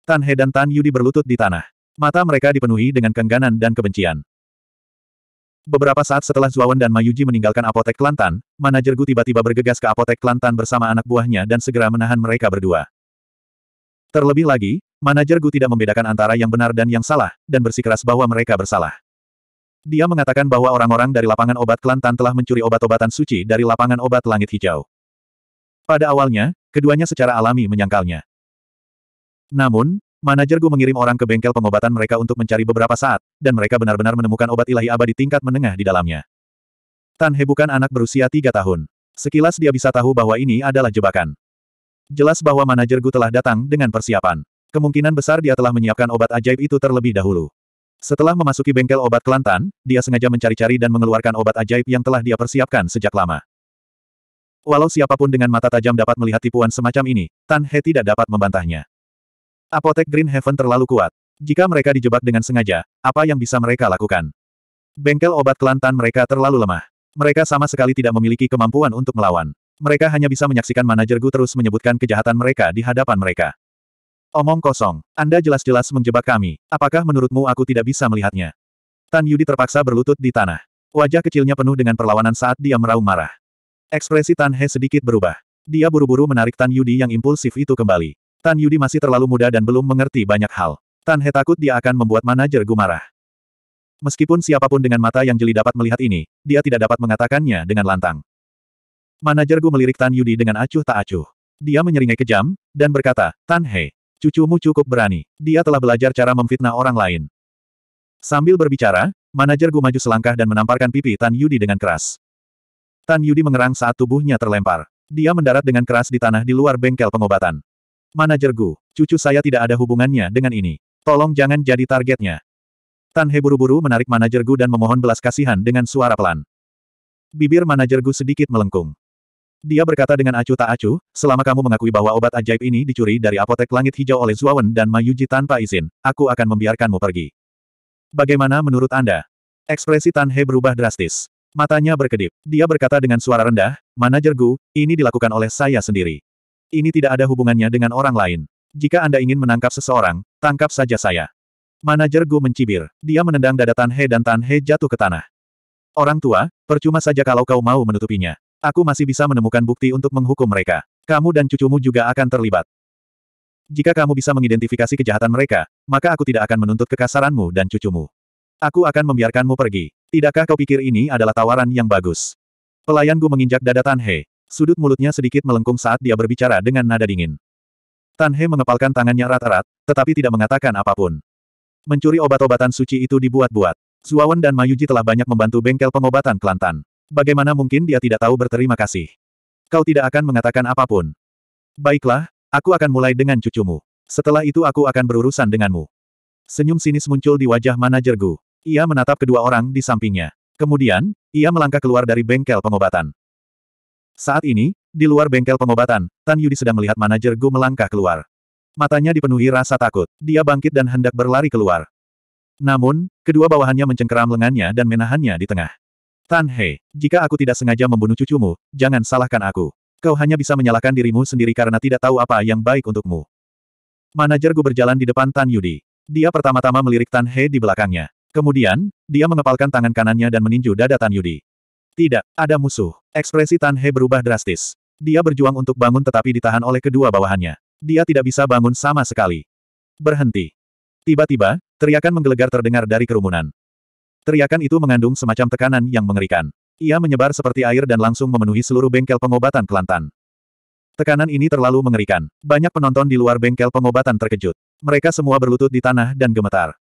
Tan He dan Tan Yudi berlutut di tanah. Mata mereka dipenuhi dengan kengganan dan kebencian. Beberapa saat setelah Zuawan dan Mayuji meninggalkan apotek Kelantan, manajer Gu tiba-tiba bergegas ke apotek Kelantan bersama anak buahnya dan segera menahan mereka berdua. Terlebih lagi, manajer Gu tidak membedakan antara yang benar dan yang salah, dan bersikeras bahwa mereka bersalah. Dia mengatakan bahwa orang-orang dari lapangan obat Kelantan telah mencuri obat-obatan suci dari lapangan obat langit hijau. Pada awalnya, keduanya secara alami menyangkalnya. Namun, Manajer Gu mengirim orang ke bengkel pengobatan mereka untuk mencari beberapa saat, dan mereka benar-benar menemukan obat ilahi abadi tingkat menengah di dalamnya. Tan He bukan anak berusia tiga tahun. Sekilas dia bisa tahu bahwa ini adalah jebakan. Jelas bahwa manajer Gu telah datang dengan persiapan. Kemungkinan besar dia telah menyiapkan obat ajaib itu terlebih dahulu. Setelah memasuki bengkel obat Kelantan, dia sengaja mencari-cari dan mengeluarkan obat ajaib yang telah dia persiapkan sejak lama. Walau siapapun dengan mata tajam dapat melihat tipuan semacam ini, Tan He tidak dapat membantahnya. Apotek Green Heaven terlalu kuat. Jika mereka dijebak dengan sengaja, apa yang bisa mereka lakukan? Bengkel obat Kelantan mereka terlalu lemah. Mereka sama sekali tidak memiliki kemampuan untuk melawan. Mereka hanya bisa menyaksikan manajer Gu terus menyebutkan kejahatan mereka di hadapan mereka. Omong kosong, Anda jelas-jelas menjebak kami. Apakah menurutmu aku tidak bisa melihatnya? Tan Yudi terpaksa berlutut di tanah. Wajah kecilnya penuh dengan perlawanan saat dia meraung marah. Ekspresi Tan He sedikit berubah. Dia buru-buru menarik Tan Yudi yang impulsif itu kembali. Tan Yudi masih terlalu muda dan belum mengerti banyak hal. Tan He takut dia akan membuat manajer gumarah. Meskipun siapapun dengan mata yang jeli dapat melihat ini, dia tidak dapat mengatakannya dengan lantang. Manajer Gu melirik Tan Yudi dengan acuh tak acuh. Dia menyeringai kejam, dan berkata, Tan He, cucumu cukup berani. Dia telah belajar cara memfitnah orang lain. Sambil berbicara, manajer Gu maju selangkah dan menamparkan pipi Tan Yudi dengan keras. Tan Yudi mengerang saat tubuhnya terlempar. Dia mendarat dengan keras di tanah di luar bengkel pengobatan. Manajer Gu, cucu saya tidak ada hubungannya dengan ini. Tolong jangan jadi targetnya. Tan He buru-buru menarik manajer Gu dan memohon belas kasihan dengan suara pelan. Bibir manajer Gu sedikit melengkung. Dia berkata dengan acuh tak acuh, selama kamu mengakui bahwa obat ajaib ini dicuri dari apotek langit hijau oleh Zuawan dan Mayuji tanpa izin, aku akan membiarkanmu pergi. Bagaimana menurut Anda? Ekspresi Tan He berubah drastis. Matanya berkedip. Dia berkata dengan suara rendah, Manajer Gu, ini dilakukan oleh saya sendiri. Ini tidak ada hubungannya dengan orang lain. Jika Anda ingin menangkap seseorang, tangkap saja saya. Manajer Gu mencibir. Dia menendang dada Tan He dan Tan He jatuh ke tanah. Orang tua, percuma saja kalau kau mau menutupinya. Aku masih bisa menemukan bukti untuk menghukum mereka. Kamu dan cucumu juga akan terlibat. Jika kamu bisa mengidentifikasi kejahatan mereka, maka aku tidak akan menuntut kekasaranmu dan cucumu. Aku akan membiarkanmu pergi. Tidakkah kau pikir ini adalah tawaran yang bagus? Pelayan Gu menginjak dada Tan He. Sudut mulutnya sedikit melengkung saat dia berbicara dengan nada dingin. Tan He mengepalkan tangannya rata rat tetapi tidak mengatakan apapun. Mencuri obat-obatan suci itu dibuat-buat. Zuawan dan Mayuji telah banyak membantu bengkel pengobatan Kelantan. Bagaimana mungkin dia tidak tahu berterima kasih? Kau tidak akan mengatakan apapun. Baiklah, aku akan mulai dengan cucumu. Setelah itu aku akan berurusan denganmu. Senyum sinis muncul di wajah manajer Gu. Ia menatap kedua orang di sampingnya. Kemudian, ia melangkah keluar dari bengkel pengobatan. Saat ini, di luar bengkel pengobatan, Tan Yudi sedang melihat manajer Gu melangkah keluar. Matanya dipenuhi rasa takut, dia bangkit dan hendak berlari keluar. Namun, kedua bawahannya mencengkeram lengannya dan menahannya di tengah. Tan He, jika aku tidak sengaja membunuh cucumu, jangan salahkan aku. Kau hanya bisa menyalahkan dirimu sendiri karena tidak tahu apa yang baik untukmu. Manajer Gu berjalan di depan Tan Yudi. Dia pertama-tama melirik Tan He di belakangnya. Kemudian, dia mengepalkan tangan kanannya dan meninju dada Tan Yudi. Tidak, ada musuh. Ekspresi Tan He berubah drastis. Dia berjuang untuk bangun tetapi ditahan oleh kedua bawahannya. Dia tidak bisa bangun sama sekali. Berhenti. Tiba-tiba, teriakan menggelegar terdengar dari kerumunan. Teriakan itu mengandung semacam tekanan yang mengerikan. Ia menyebar seperti air dan langsung memenuhi seluruh bengkel pengobatan Kelantan. Tekanan ini terlalu mengerikan. Banyak penonton di luar bengkel pengobatan terkejut. Mereka semua berlutut di tanah dan gemetar.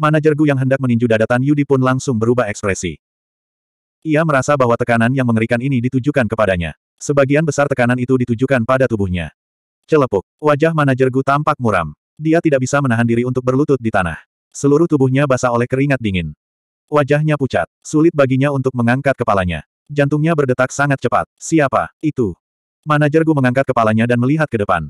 Manajer Gu yang hendak meninju dadatan Yudi pun langsung berubah ekspresi. Ia merasa bahwa tekanan yang mengerikan ini ditujukan kepadanya. Sebagian besar tekanan itu ditujukan pada tubuhnya. Celepuk. Wajah manajer Gu tampak muram. Dia tidak bisa menahan diri untuk berlutut di tanah. Seluruh tubuhnya basah oleh keringat dingin. Wajahnya pucat. Sulit baginya untuk mengangkat kepalanya. Jantungnya berdetak sangat cepat. Siapa? Itu. Manajer Gu mengangkat kepalanya dan melihat ke depan.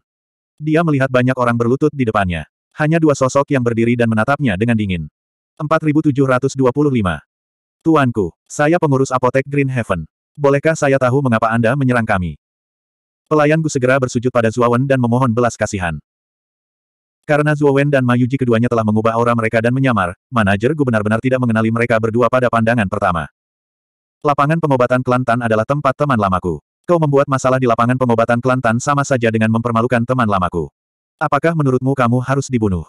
Dia melihat banyak orang berlutut di depannya. Hanya dua sosok yang berdiri dan menatapnya dengan dingin. 4725. Tuanku, saya pengurus apotek Green Heaven. Bolehkah saya tahu mengapa Anda menyerang kami? Pelayan Gu segera bersujud pada Zuawan dan memohon belas kasihan. Karena Zuowen dan Mayuji keduanya telah mengubah aura mereka dan menyamar, manajer Gu benar-benar tidak mengenali mereka berdua pada pandangan pertama. Lapangan pengobatan Kelantan adalah tempat teman lamaku. Kau membuat masalah di lapangan pengobatan Kelantan sama saja dengan mempermalukan teman lamaku. Apakah menurutmu kamu harus dibunuh?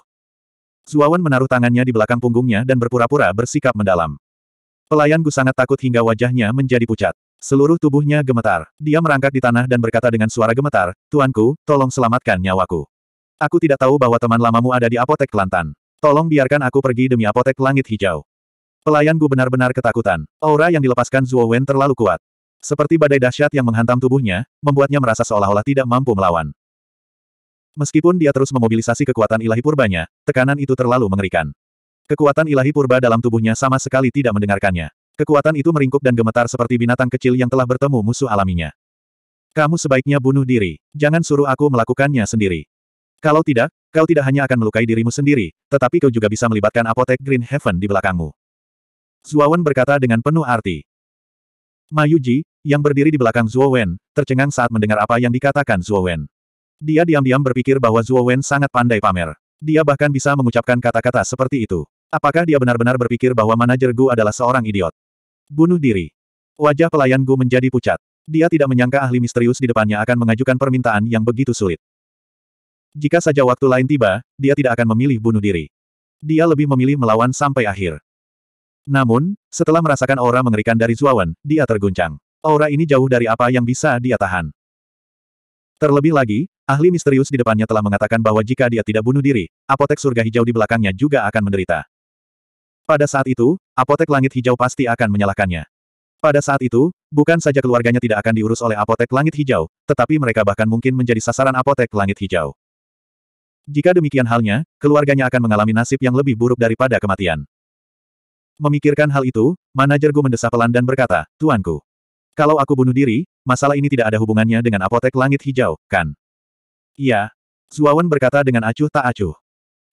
Zuawan menaruh tangannya di belakang punggungnya dan berpura-pura bersikap mendalam. Pelayan Gu sangat takut hingga wajahnya menjadi pucat. Seluruh tubuhnya gemetar. Dia merangkak di tanah dan berkata dengan suara gemetar, Tuanku, tolong selamatkan nyawaku. Aku tidak tahu bahwa teman lamamu ada di apotek Kelantan. Tolong biarkan aku pergi demi apotek langit hijau. Pelayan Gu benar-benar ketakutan. Aura yang dilepaskan Zuo Wen terlalu kuat. Seperti badai dahsyat yang menghantam tubuhnya, membuatnya merasa seolah-olah tidak mampu melawan. Meskipun dia terus memobilisasi kekuatan ilahi purbanya, tekanan itu terlalu mengerikan. Kekuatan ilahi purba dalam tubuhnya sama sekali tidak mendengarkannya. Kekuatan itu meringkuk dan gemetar seperti binatang kecil yang telah bertemu musuh alaminya. Kamu sebaiknya bunuh diri, jangan suruh aku melakukannya sendiri. Kalau tidak, kau tidak hanya akan melukai dirimu sendiri, tetapi kau juga bisa melibatkan apotek Green Heaven di belakangmu. Zuowen berkata dengan penuh arti. Mayuji, yang berdiri di belakang Zuowen, tercengang saat mendengar apa yang dikatakan Zuowen. Dia diam-diam berpikir bahwa Zuowen sangat pandai pamer. Dia bahkan bisa mengucapkan kata-kata seperti itu. Apakah dia benar-benar berpikir bahwa manajer Gu adalah seorang idiot? Bunuh diri. Wajah pelayan Gu menjadi pucat. Dia tidak menyangka ahli misterius di depannya akan mengajukan permintaan yang begitu sulit. Jika saja waktu lain tiba, dia tidak akan memilih bunuh diri. Dia lebih memilih melawan sampai akhir. Namun, setelah merasakan aura mengerikan dari Zuawan, dia terguncang. Aura ini jauh dari apa yang bisa dia tahan. Terlebih lagi, Ahli misterius di depannya telah mengatakan bahwa jika dia tidak bunuh diri, apotek surga hijau di belakangnya juga akan menderita. Pada saat itu, apotek langit hijau pasti akan menyalahkannya. Pada saat itu, bukan saja keluarganya tidak akan diurus oleh apotek langit hijau, tetapi mereka bahkan mungkin menjadi sasaran apotek langit hijau. Jika demikian halnya, keluarganya akan mengalami nasib yang lebih buruk daripada kematian. Memikirkan hal itu, manajer Gu mendesah pelan dan berkata, Tuanku, kalau aku bunuh diri, masalah ini tidak ada hubungannya dengan apotek langit hijau, kan? Iya. Zuawan berkata dengan acuh tak acuh.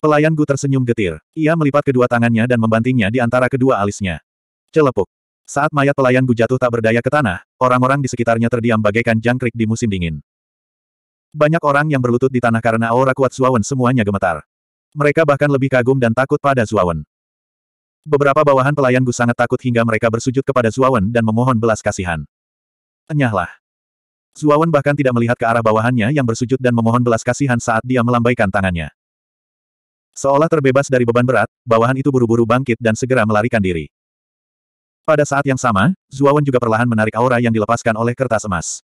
Pelayan Gu tersenyum getir. Ia melipat kedua tangannya dan membantingnya di antara kedua alisnya. Celepuk. Saat mayat pelayan Gu jatuh tak berdaya ke tanah, orang-orang di sekitarnya terdiam bagaikan jangkrik di musim dingin. Banyak orang yang berlutut di tanah karena aura kuat Zuawan semuanya gemetar. Mereka bahkan lebih kagum dan takut pada Zuawan. Beberapa bawahan pelayan Gu sangat takut hingga mereka bersujud kepada Zuawan dan memohon belas kasihan. Enyahlah. Zuawan bahkan tidak melihat ke arah bawahannya yang bersujud dan memohon belas kasihan saat dia melambaikan tangannya. Seolah terbebas dari beban berat, bawahan itu buru-buru bangkit dan segera melarikan diri. Pada saat yang sama, Zuawan juga perlahan menarik aura yang dilepaskan oleh kertas emas.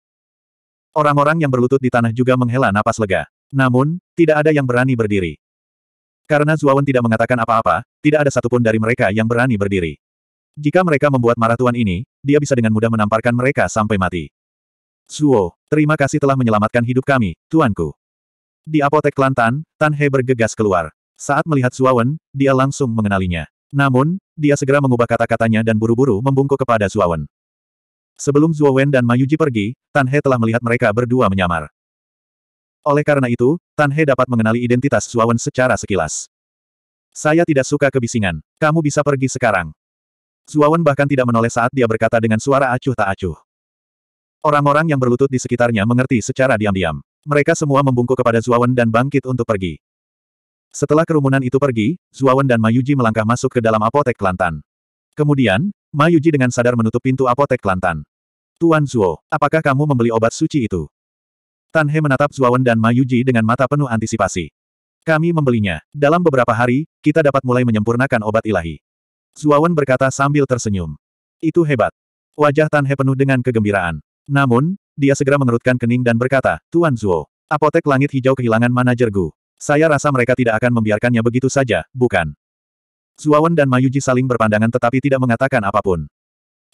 Orang-orang yang berlutut di tanah juga menghela napas lega. Namun, tidak ada yang berani berdiri. Karena Zuawan tidak mengatakan apa-apa, tidak ada satupun dari mereka yang berani berdiri. Jika mereka membuat marah tuan ini, dia bisa dengan mudah menamparkan mereka sampai mati. Zuo, terima kasih telah menyelamatkan hidup kami, tuanku. Di apotek Kelantan, Tan He bergegas keluar. Saat melihat Zuo Wen, dia langsung mengenalinya. Namun, dia segera mengubah kata-katanya dan buru-buru membungkuk kepada Zuo Wen. Sebelum Zuo Wen dan Mayuji pergi, Tan He telah melihat mereka berdua menyamar. Oleh karena itu, Tan He dapat mengenali identitas Zuo Wen secara sekilas. Saya tidak suka kebisingan. Kamu bisa pergi sekarang. Zuo Wen bahkan tidak menoleh saat dia berkata dengan suara acuh tak acuh. Orang-orang yang berlutut di sekitarnya mengerti secara diam-diam. Mereka semua membungkuk kepada Zuawan dan bangkit untuk pergi. Setelah kerumunan itu pergi, Zuawan dan Mayuji melangkah masuk ke dalam apotek Kelantan. Kemudian, Mayuji dengan sadar menutup pintu apotek Kelantan. Tuan Zuo, apakah kamu membeli obat suci itu? Tan He menatap Zuawan dan Mayuji dengan mata penuh antisipasi. Kami membelinya. Dalam beberapa hari, kita dapat mulai menyempurnakan obat ilahi. Zuawan berkata sambil tersenyum. Itu hebat. Wajah Tan He penuh dengan kegembiraan. Namun, dia segera mengerutkan kening dan berkata, Tuan Zuo, apotek langit hijau kehilangan manajer Gu. Saya rasa mereka tidak akan membiarkannya begitu saja, bukan? Zuawan dan Mayuji saling berpandangan tetapi tidak mengatakan apapun.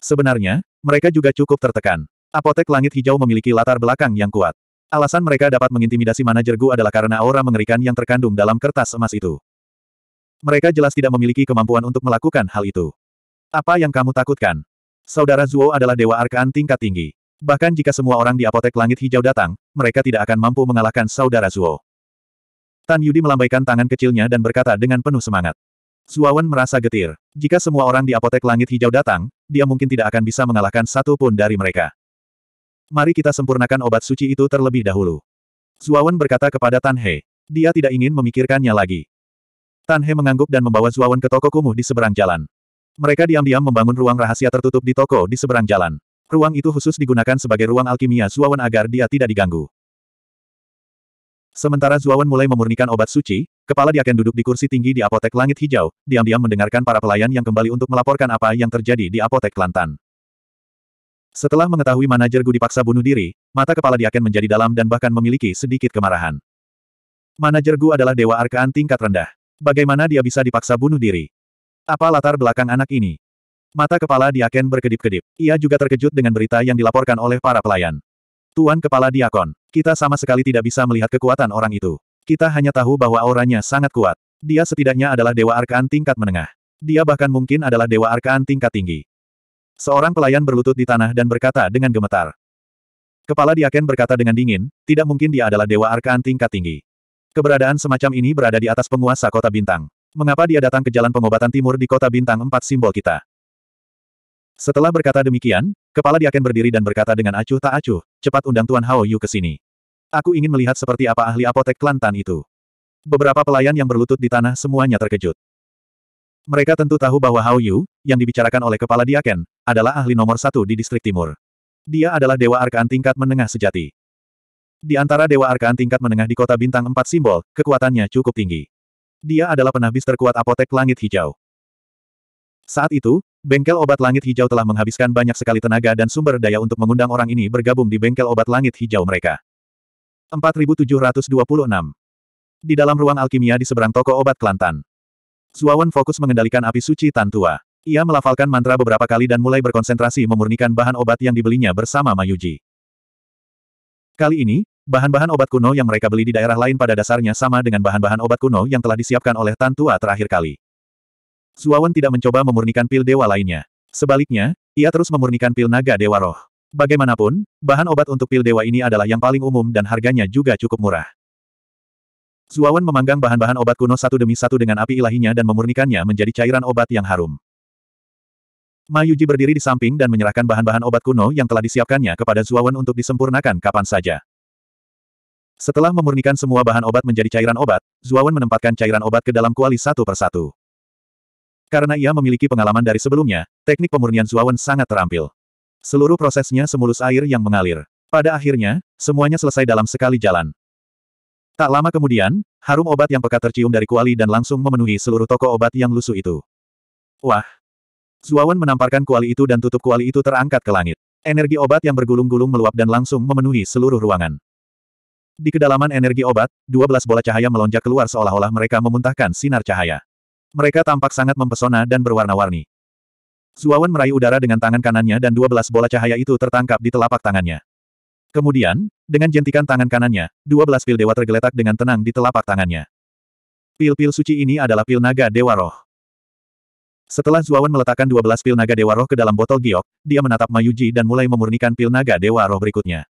Sebenarnya, mereka juga cukup tertekan. Apotek langit hijau memiliki latar belakang yang kuat. Alasan mereka dapat mengintimidasi manajer Gu adalah karena aura mengerikan yang terkandung dalam kertas emas itu. Mereka jelas tidak memiliki kemampuan untuk melakukan hal itu. Apa yang kamu takutkan? Saudara Zuo adalah dewa arkaan tingkat tinggi. Bahkan jika semua orang di apotek langit hijau datang, mereka tidak akan mampu mengalahkan saudara Zuo. Tan Yudi melambaikan tangan kecilnya dan berkata dengan penuh semangat. Zuawan merasa getir. Jika semua orang di apotek langit hijau datang, dia mungkin tidak akan bisa mengalahkan satu pun dari mereka. Mari kita sempurnakan obat suci itu terlebih dahulu. Zuawan berkata kepada Tan He. Dia tidak ingin memikirkannya lagi. Tan He mengangguk dan membawa Zuawan ke toko kumuh di seberang jalan. Mereka diam-diam membangun ruang rahasia tertutup di toko di seberang jalan. Ruang itu khusus digunakan sebagai ruang alkimia Zuawan agar dia tidak diganggu. Sementara Zuawan mulai memurnikan obat suci, kepala dia akan duduk di kursi tinggi di apotek langit hijau, diam-diam mendengarkan para pelayan yang kembali untuk melaporkan apa yang terjadi di apotek Kelantan. Setelah mengetahui manajer Gu dipaksa bunuh diri, mata kepala dia akan menjadi dalam dan bahkan memiliki sedikit kemarahan. Manajer Gu adalah dewa arkaan tingkat rendah. Bagaimana dia bisa dipaksa bunuh diri? Apa latar belakang anak ini? Mata kepala diaken berkedip-kedip. Ia juga terkejut dengan berita yang dilaporkan oleh para pelayan. Tuan kepala diakon, kita sama sekali tidak bisa melihat kekuatan orang itu. Kita hanya tahu bahwa auranya sangat kuat. Dia setidaknya adalah dewa arkaan tingkat menengah. Dia bahkan mungkin adalah dewa arkaan tingkat tinggi. Seorang pelayan berlutut di tanah dan berkata dengan gemetar. Kepala Diaken berkata dengan dingin, tidak mungkin dia adalah dewa arkaan tingkat tinggi. Keberadaan semacam ini berada di atas penguasa kota bintang. Mengapa dia datang ke jalan pengobatan timur di kota bintang empat simbol kita? Setelah berkata demikian, kepala diaken berdiri dan berkata dengan acuh tak acuh, cepat undang Tuan Hao Yu ke sini. Aku ingin melihat seperti apa ahli apotek Kelantan itu. Beberapa pelayan yang berlutut di tanah semuanya terkejut. Mereka tentu tahu bahwa Hao Yu, yang dibicarakan oleh kepala diaken, adalah ahli nomor satu di distrik timur. Dia adalah dewa arkaan tingkat menengah sejati. Di antara dewa arkaan tingkat menengah di kota bintang empat simbol, kekuatannya cukup tinggi. Dia adalah penabis terkuat apotek langit hijau. Saat itu, Bengkel Obat Langit Hijau telah menghabiskan banyak sekali tenaga dan sumber daya untuk mengundang orang ini bergabung di Bengkel Obat Langit Hijau mereka. 4726 Di dalam ruang alkimia di seberang toko obat Kelantan. Zuawan fokus mengendalikan api suci tantua. Ia melafalkan mantra beberapa kali dan mulai berkonsentrasi memurnikan bahan obat yang dibelinya bersama Mayuji. Kali ini, bahan-bahan obat kuno yang mereka beli di daerah lain pada dasarnya sama dengan bahan-bahan obat kuno yang telah disiapkan oleh tantua terakhir kali. Zuawan tidak mencoba memurnikan pil dewa lainnya. Sebaliknya, ia terus memurnikan pil naga dewa roh. Bagaimanapun, bahan obat untuk pil dewa ini adalah yang paling umum dan harganya juga cukup murah. Zuawan memanggang bahan-bahan obat kuno satu demi satu dengan api ilahinya dan memurnikannya menjadi cairan obat yang harum. Mayuji berdiri di samping dan menyerahkan bahan-bahan obat kuno yang telah disiapkannya kepada Zuawan untuk disempurnakan kapan saja. Setelah memurnikan semua bahan obat menjadi cairan obat, Zuawan menempatkan cairan obat ke dalam kuali satu persatu. Karena ia memiliki pengalaman dari sebelumnya, teknik pemurnian Zuawan sangat terampil. Seluruh prosesnya semulus air yang mengalir. Pada akhirnya, semuanya selesai dalam sekali jalan. Tak lama kemudian, harum obat yang pekat tercium dari kuali dan langsung memenuhi seluruh toko obat yang lusuh itu. Wah! Zuawan menamparkan kuali itu dan tutup kuali itu terangkat ke langit. Energi obat yang bergulung-gulung meluap dan langsung memenuhi seluruh ruangan. Di kedalaman energi obat, 12 bola cahaya melonjak keluar seolah-olah mereka memuntahkan sinar cahaya. Mereka tampak sangat mempesona dan berwarna-warni. Zuawan meraih udara dengan tangan kanannya dan 12 bola cahaya itu tertangkap di telapak tangannya. Kemudian, dengan jentikan tangan kanannya, dua belas pil dewa tergeletak dengan tenang di telapak tangannya. Pil-pil suci ini adalah pil naga dewa roh. Setelah Zuawan meletakkan dua belas pil naga dewa roh ke dalam botol giok, dia menatap Mayuji dan mulai memurnikan pil naga dewa roh berikutnya.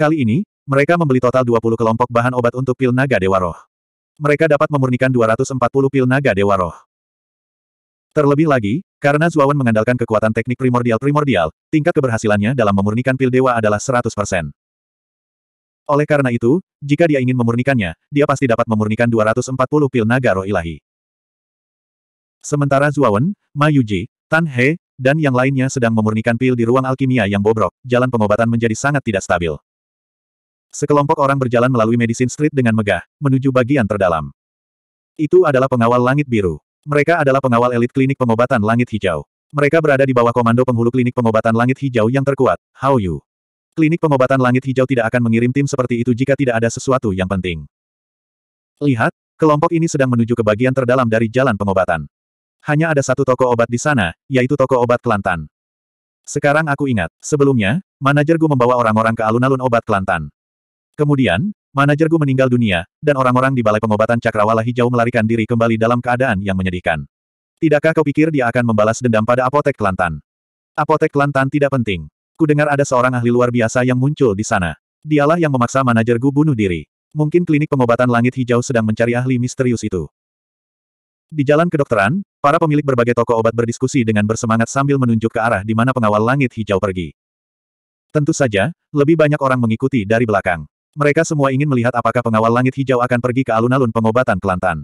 Kali ini, mereka membeli total 20 kelompok bahan obat untuk pil naga dewa roh mereka dapat memurnikan 240 pil naga Dewa Roh. Terlebih lagi, karena Zuawan mengandalkan kekuatan teknik primordial-primordial, tingkat keberhasilannya dalam memurnikan pil dewa adalah 100%. Oleh karena itu, jika dia ingin memurnikannya, dia pasti dapat memurnikan 240 pil naga roh ilahi. Sementara Zuawan, Ma Yuji, Tan He, dan yang lainnya sedang memurnikan pil di ruang alkimia yang bobrok, jalan pengobatan menjadi sangat tidak stabil. Sekelompok orang berjalan melalui Medicine Street dengan megah, menuju bagian terdalam. Itu adalah pengawal langit biru. Mereka adalah pengawal elit klinik pengobatan langit hijau. Mereka berada di bawah komando penghulu klinik pengobatan langit hijau yang terkuat, Hao Yu. Klinik pengobatan langit hijau tidak akan mengirim tim seperti itu jika tidak ada sesuatu yang penting. Lihat, kelompok ini sedang menuju ke bagian terdalam dari jalan pengobatan. Hanya ada satu toko obat di sana, yaitu toko obat Kelantan. Sekarang aku ingat, sebelumnya, manajerku membawa orang-orang ke alun-alun obat Kelantan. Kemudian, manajer Gu meninggal dunia, dan orang-orang di Balai Pengobatan Cakrawala Hijau melarikan diri kembali dalam keadaan yang menyedihkan. Tidakkah kau pikir dia akan membalas dendam pada apotek Kelantan? Apotek Kelantan tidak penting. Kudengar ada seorang ahli luar biasa yang muncul di sana. Dialah yang memaksa manajer Gu bunuh diri. Mungkin klinik pengobatan langit hijau sedang mencari ahli misterius itu. Di jalan kedokteran, para pemilik berbagai toko obat berdiskusi dengan bersemangat sambil menunjuk ke arah di mana pengawal langit hijau pergi. Tentu saja, lebih banyak orang mengikuti dari belakang. Mereka semua ingin melihat apakah pengawal langit hijau akan pergi ke alun-alun pengobatan Kelantan.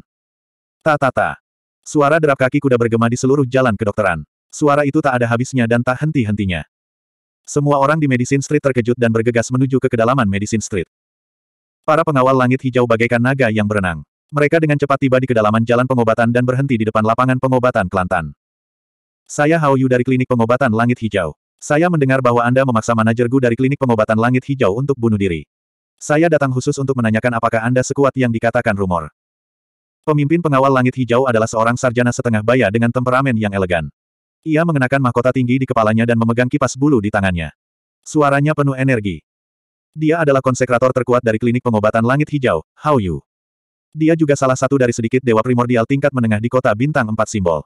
Ta-ta-ta. Suara derap kaki kuda bergema di seluruh jalan kedokteran. Suara itu tak ada habisnya dan tak henti-hentinya. Semua orang di Medicine Street terkejut dan bergegas menuju ke kedalaman Medicine Street. Para pengawal langit hijau bagaikan naga yang berenang. Mereka dengan cepat tiba di kedalaman jalan pengobatan dan berhenti di depan lapangan pengobatan Kelantan. Saya Hao Yu dari Klinik Pengobatan Langit Hijau. Saya mendengar bahwa Anda memaksa manajer Gu dari Klinik Pengobatan Langit Hijau untuk bunuh diri. Saya datang khusus untuk menanyakan apakah Anda sekuat yang dikatakan rumor. Pemimpin pengawal langit hijau adalah seorang sarjana setengah baya dengan temperamen yang elegan. Ia mengenakan mahkota tinggi di kepalanya dan memegang kipas bulu di tangannya. Suaranya penuh energi. Dia adalah konsekrator terkuat dari klinik pengobatan langit hijau, Hao Yu. Dia juga salah satu dari sedikit dewa primordial tingkat menengah di kota bintang empat simbol.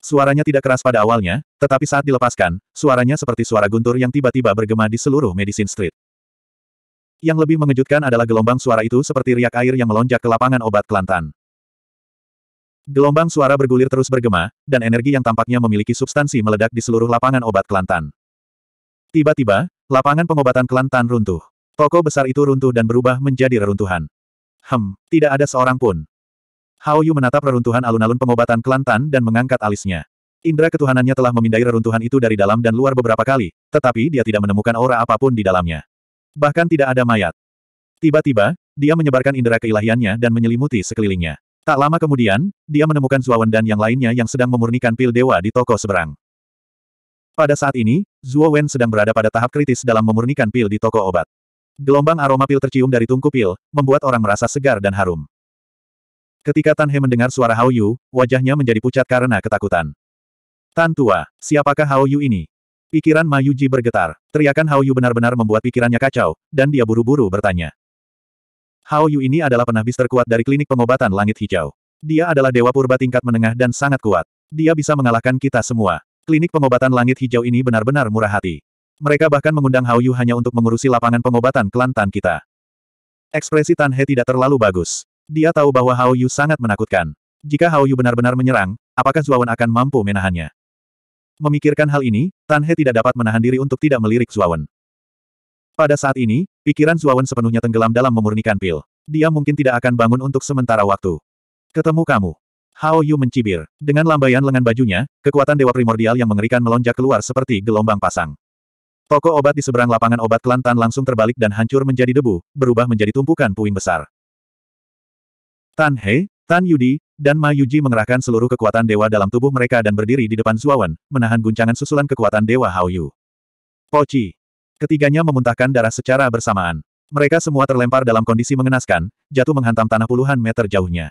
Suaranya tidak keras pada awalnya, tetapi saat dilepaskan, suaranya seperti suara guntur yang tiba-tiba bergema di seluruh Medicine Street. Yang lebih mengejutkan adalah gelombang suara itu seperti riak air yang melonjak ke lapangan obat Kelantan. Gelombang suara bergulir terus bergema, dan energi yang tampaknya memiliki substansi meledak di seluruh lapangan obat Kelantan. Tiba-tiba, lapangan pengobatan Kelantan runtuh. Toko besar itu runtuh dan berubah menjadi reruntuhan. Hem, tidak ada seorang pun. Hao Yu menatap reruntuhan alun-alun pengobatan Kelantan dan mengangkat alisnya. Indra ketuhanannya telah memindai reruntuhan itu dari dalam dan luar beberapa kali, tetapi dia tidak menemukan aura apapun di dalamnya. Bahkan tidak ada mayat. Tiba-tiba, dia menyebarkan indera keilahiannya dan menyelimuti sekelilingnya. Tak lama kemudian, dia menemukan Wen dan yang lainnya yang sedang memurnikan pil dewa di toko seberang. Pada saat ini, Wen sedang berada pada tahap kritis dalam memurnikan pil di toko obat. Gelombang aroma pil tercium dari tungku pil, membuat orang merasa segar dan harum. Ketika Tan He mendengar suara Hao Yu, wajahnya menjadi pucat karena ketakutan. Tan Tua, siapakah Hao Yu ini? Pikiran Mayuji bergetar. Teriakan Hao Yu benar-benar membuat pikirannya kacau, dan dia buru-buru bertanya. Hao Yu ini adalah penahbis terkuat dari klinik pengobatan langit hijau. Dia adalah dewa purba tingkat menengah dan sangat kuat. Dia bisa mengalahkan kita semua. Klinik pengobatan langit hijau ini benar-benar murah hati. Mereka bahkan mengundang Hao Yu hanya untuk mengurusi lapangan pengobatan Kelantan kita. Ekspresi Tan He tidak terlalu bagus. Dia tahu bahwa Hao Yu sangat menakutkan. Jika Hao Yu benar-benar menyerang, apakah Zuawan akan mampu menahannya? Memikirkan hal ini, Tan He tidak dapat menahan diri untuk tidak melirik Zuawan. Pada saat ini, pikiran Zuawan sepenuhnya tenggelam dalam memurnikan pil. Dia mungkin tidak akan bangun untuk sementara waktu. Ketemu kamu. Hao Yu mencibir. Dengan lambaian lengan bajunya, kekuatan dewa primordial yang mengerikan melonjak keluar seperti gelombang pasang. Toko obat di seberang lapangan obat Kelantan langsung terbalik dan hancur menjadi debu, berubah menjadi tumpukan puing besar. Tan He, Tan Yudi, dan Ma Yuji mengerahkan seluruh kekuatan dewa dalam tubuh mereka dan berdiri di depan Zuawan, menahan guncangan susulan kekuatan dewa Hao Yu. Pochi, Ketiganya memuntahkan darah secara bersamaan. Mereka semua terlempar dalam kondisi mengenaskan, jatuh menghantam tanah puluhan meter jauhnya.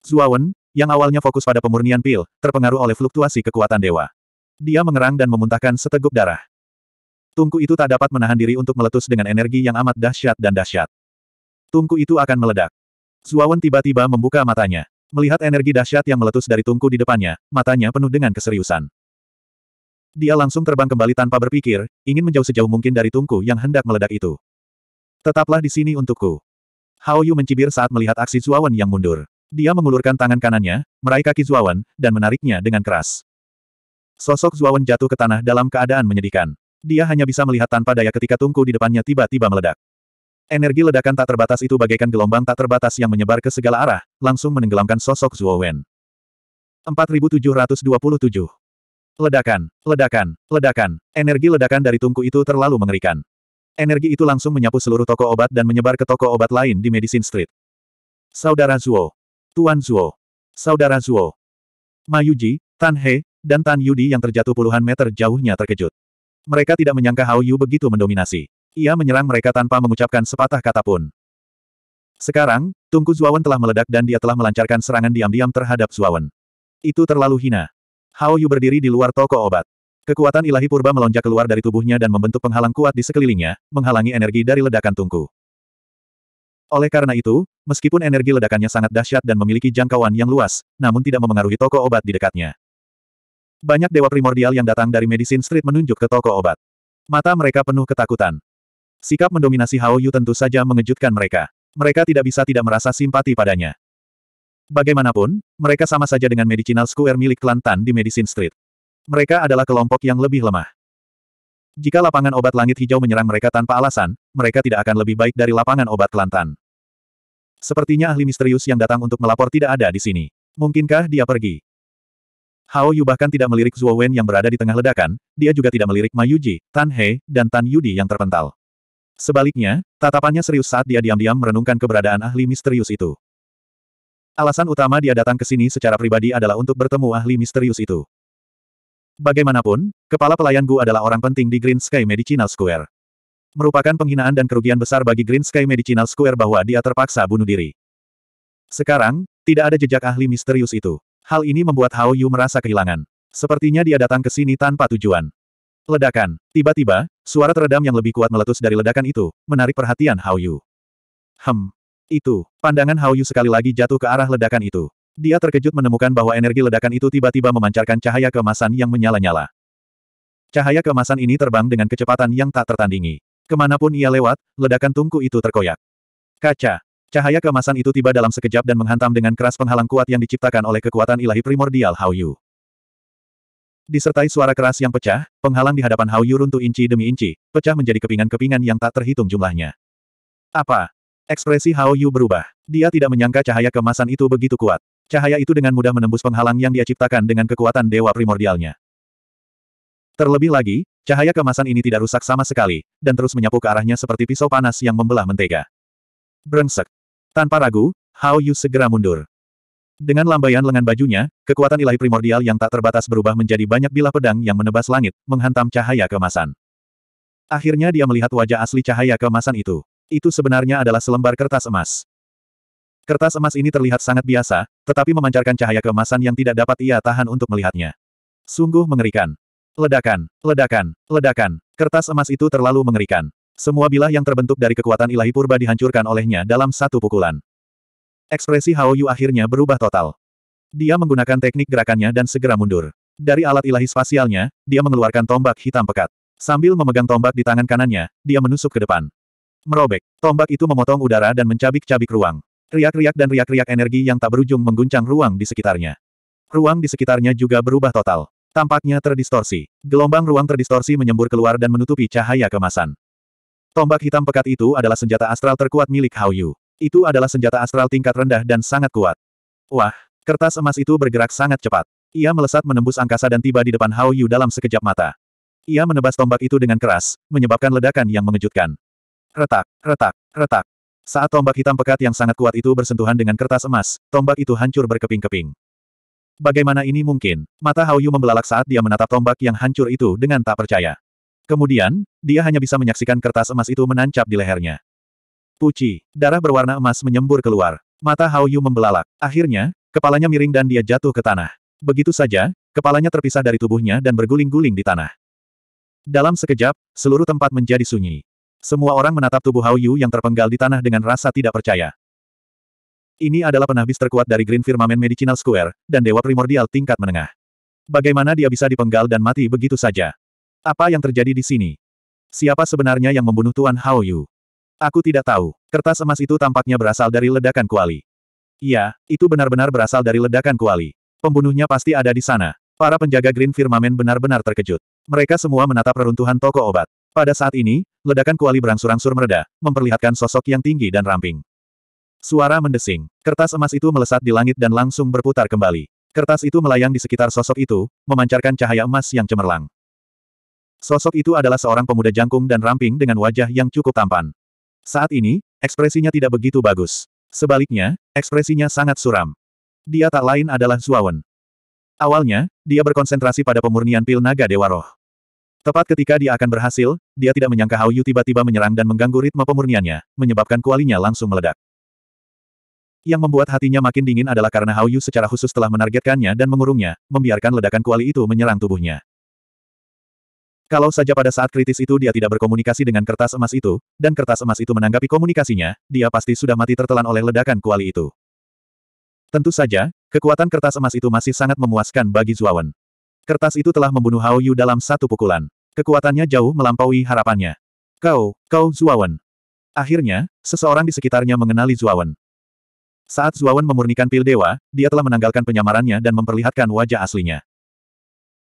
Zuawan, yang awalnya fokus pada pemurnian pil, terpengaruh oleh fluktuasi kekuatan dewa. Dia mengerang dan memuntahkan seteguk darah. Tungku itu tak dapat menahan diri untuk meletus dengan energi yang amat dahsyat dan dahsyat. Tungku itu akan meledak. Zuawan tiba-tiba membuka matanya. Melihat energi dahsyat yang meletus dari tungku di depannya, matanya penuh dengan keseriusan. Dia langsung terbang kembali tanpa berpikir, ingin menjauh sejauh mungkin dari tungku yang hendak meledak itu. Tetaplah di sini untukku. Hao Yu mencibir saat melihat aksi Zuawan yang mundur. Dia mengulurkan tangan kanannya, meraih kaki Zuawan, dan menariknya dengan keras. Sosok Zuawan jatuh ke tanah dalam keadaan menyedihkan. Dia hanya bisa melihat tanpa daya ketika tungku di depannya tiba-tiba meledak. Energi ledakan tak terbatas itu bagaikan gelombang tak terbatas yang menyebar ke segala arah, langsung menenggelamkan sosok Zuo Wen. 4727 Ledakan, ledakan, ledakan, energi ledakan dari tungku itu terlalu mengerikan. Energi itu langsung menyapu seluruh toko obat dan menyebar ke toko obat lain di Medicine Street. Saudara Zuo, Tuan Zuo, Saudara Zhuo, Mayuji, Tan He, dan Tan Yudi yang terjatuh puluhan meter jauhnya terkejut. Mereka tidak menyangka Hao Yu begitu mendominasi. Ia menyerang mereka tanpa mengucapkan sepatah kata pun. Sekarang, tungku Zuawan telah meledak dan dia telah melancarkan serangan diam-diam terhadap Zuawan. Itu terlalu hina. Hao Yu berdiri di luar toko obat. Kekuatan ilahi purba melonjak keluar dari tubuhnya dan membentuk penghalang kuat di sekelilingnya, menghalangi energi dari ledakan tungku. Oleh karena itu, meskipun energi ledakannya sangat dahsyat dan memiliki jangkauan yang luas, namun tidak memengaruhi toko obat di dekatnya. Banyak dewa primordial yang datang dari Medicine Street menunjuk ke toko obat. Mata mereka penuh ketakutan. Sikap mendominasi Hao Yu tentu saja mengejutkan mereka. Mereka tidak bisa tidak merasa simpati padanya. Bagaimanapun, mereka sama saja dengan Medicinal Square milik klan Tan di Medicine Street. Mereka adalah kelompok yang lebih lemah. Jika lapangan obat langit hijau menyerang mereka tanpa alasan, mereka tidak akan lebih baik dari lapangan obat klan Tan. Sepertinya ahli misterius yang datang untuk melapor tidak ada di sini. Mungkinkah dia pergi? Hao Yu bahkan tidak melirik Zhuo Wen yang berada di tengah ledakan, dia juga tidak melirik Ma Yuji, Tan He, dan Tan Yudi yang terpental. Sebaliknya, tatapannya serius saat dia diam-diam merenungkan keberadaan ahli misterius itu. Alasan utama dia datang ke sini secara pribadi adalah untuk bertemu ahli misterius itu. Bagaimanapun, kepala pelayan Gu adalah orang penting di Green Sky Medicinal Square. Merupakan penghinaan dan kerugian besar bagi Green Sky Medicinal Square bahwa dia terpaksa bunuh diri. Sekarang, tidak ada jejak ahli misterius itu. Hal ini membuat Hao Yu merasa kehilangan. Sepertinya dia datang ke sini tanpa tujuan. Ledakan. Tiba-tiba, suara teredam yang lebih kuat meletus dari ledakan itu, menarik perhatian Hao Yu. Hem. Itu. Pandangan Hao Yu sekali lagi jatuh ke arah ledakan itu. Dia terkejut menemukan bahwa energi ledakan itu tiba-tiba memancarkan cahaya kemasan yang menyala-nyala. Cahaya kemasan ini terbang dengan kecepatan yang tak tertandingi. Kemanapun ia lewat, ledakan tungku itu terkoyak. Kaca. Cahaya kemasan itu tiba dalam sekejap dan menghantam dengan keras penghalang kuat yang diciptakan oleh kekuatan ilahi primordial Hao Yu. Disertai suara keras yang pecah, penghalang di hadapan Hao Yu runtuh inci demi inci, pecah menjadi kepingan-kepingan yang tak terhitung jumlahnya. Apa? Ekspresi Hao Yu berubah. Dia tidak menyangka cahaya kemasan itu begitu kuat. Cahaya itu dengan mudah menembus penghalang yang dia ciptakan dengan kekuatan dewa primordialnya. Terlebih lagi, cahaya kemasan ini tidak rusak sama sekali, dan terus menyapu ke arahnya seperti pisau panas yang membelah mentega. Brengsek. Tanpa ragu, Hao Yu segera mundur. Dengan lambaian lengan bajunya, kekuatan ilahi primordial yang tak terbatas berubah menjadi banyak bilah pedang yang menebas langit, menghantam cahaya kemasan. Akhirnya dia melihat wajah asli cahaya kemasan itu. Itu sebenarnya adalah selembar kertas emas. Kertas emas ini terlihat sangat biasa, tetapi memancarkan cahaya kemasan yang tidak dapat ia tahan untuk melihatnya. Sungguh mengerikan. Ledakan, ledakan, ledakan. Kertas emas itu terlalu mengerikan. Semua bilah yang terbentuk dari kekuatan ilahi purba dihancurkan olehnya dalam satu pukulan. Ekspresi Hao Yu akhirnya berubah total. Dia menggunakan teknik gerakannya dan segera mundur. Dari alat ilahi spasialnya, dia mengeluarkan tombak hitam pekat. Sambil memegang tombak di tangan kanannya, dia menusuk ke depan. Merobek, tombak itu memotong udara dan mencabik-cabik ruang. Riak-riak dan riak-riak energi yang tak berujung mengguncang ruang di sekitarnya. Ruang di sekitarnya juga berubah total. Tampaknya terdistorsi. Gelombang ruang terdistorsi menyembur keluar dan menutupi cahaya kemasan. Tombak hitam pekat itu adalah senjata astral terkuat milik Hao Yu. Itu adalah senjata astral tingkat rendah dan sangat kuat. Wah, kertas emas itu bergerak sangat cepat. Ia melesat menembus angkasa dan tiba di depan Hao Yu dalam sekejap mata. Ia menebas tombak itu dengan keras, menyebabkan ledakan yang mengejutkan. Retak, retak, retak. Saat tombak hitam pekat yang sangat kuat itu bersentuhan dengan kertas emas, tombak itu hancur berkeping-keping. Bagaimana ini mungkin? Mata Hao Yu membelalak saat dia menatap tombak yang hancur itu dengan tak percaya. Kemudian, dia hanya bisa menyaksikan kertas emas itu menancap di lehernya. Puci, darah berwarna emas menyembur keluar. Mata Hao Yu membelalak. Akhirnya, kepalanya miring dan dia jatuh ke tanah. Begitu saja, kepalanya terpisah dari tubuhnya dan berguling-guling di tanah. Dalam sekejap, seluruh tempat menjadi sunyi. Semua orang menatap tubuh Hao Yu yang terpenggal di tanah dengan rasa tidak percaya. Ini adalah penahbis terkuat dari Green Firmament Medicinal Square, dan Dewa Primordial tingkat menengah. Bagaimana dia bisa dipenggal dan mati begitu saja? Apa yang terjadi di sini? Siapa sebenarnya yang membunuh Tuan Hao Yu? Aku tidak tahu. Kertas emas itu tampaknya berasal dari ledakan kuali. Iya, itu benar-benar berasal dari ledakan kuali. Pembunuhnya pasti ada di sana. Para penjaga Green Firmament benar-benar terkejut. Mereka semua menatap reruntuhan toko obat. Pada saat ini, ledakan kuali berangsur-angsur mereda, memperlihatkan sosok yang tinggi dan ramping. Suara mendesing. Kertas emas itu melesat di langit dan langsung berputar kembali. Kertas itu melayang di sekitar sosok itu, memancarkan cahaya emas yang cemerlang. Sosok itu adalah seorang pemuda jangkung dan ramping dengan wajah yang cukup tampan. Saat ini, ekspresinya tidak begitu bagus. Sebaliknya, ekspresinya sangat suram. Dia tak lain adalah Zuawan. Awalnya, dia berkonsentrasi pada pemurnian pil naga Dewa Roh. Tepat ketika dia akan berhasil, dia tidak menyangka Hao Yu tiba-tiba menyerang dan mengganggu ritme pemurniannya, menyebabkan kualinya langsung meledak. Yang membuat hatinya makin dingin adalah karena Hao Yu secara khusus telah menargetkannya dan mengurungnya, membiarkan ledakan kuali itu menyerang tubuhnya. Kalau saja pada saat kritis itu dia tidak berkomunikasi dengan kertas emas itu, dan kertas emas itu menanggapi komunikasinya, dia pasti sudah mati tertelan oleh ledakan kuali itu. Tentu saja, kekuatan kertas emas itu masih sangat memuaskan bagi Zuawan. Kertas itu telah membunuh Hao Yu dalam satu pukulan. Kekuatannya jauh melampaui harapannya. Kau, kau Zuawan. Akhirnya, seseorang di sekitarnya mengenali Zuawan. Saat Zuawan memurnikan pil dewa, dia telah menanggalkan penyamarannya dan memperlihatkan wajah aslinya.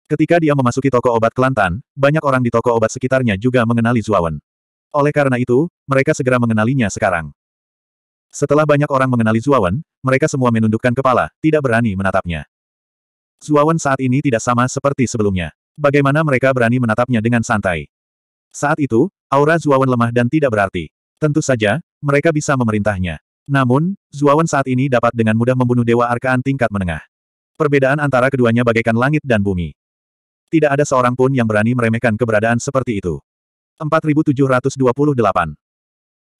Ketika dia memasuki toko obat Kelantan, banyak orang di toko obat sekitarnya juga mengenali Zuawan. Oleh karena itu, mereka segera mengenalinya sekarang. Setelah banyak orang mengenali Zuawan, mereka semua menundukkan kepala, tidak berani menatapnya. Zuawan saat ini tidak sama seperti sebelumnya. Bagaimana mereka berani menatapnya dengan santai? Saat itu, aura Zuawan lemah dan tidak berarti. Tentu saja, mereka bisa memerintahnya. Namun, Zuawan saat ini dapat dengan mudah membunuh Dewa Arkaan tingkat menengah. Perbedaan antara keduanya bagaikan langit dan bumi. Tidak ada seorang pun yang berani meremehkan keberadaan seperti itu. 4728.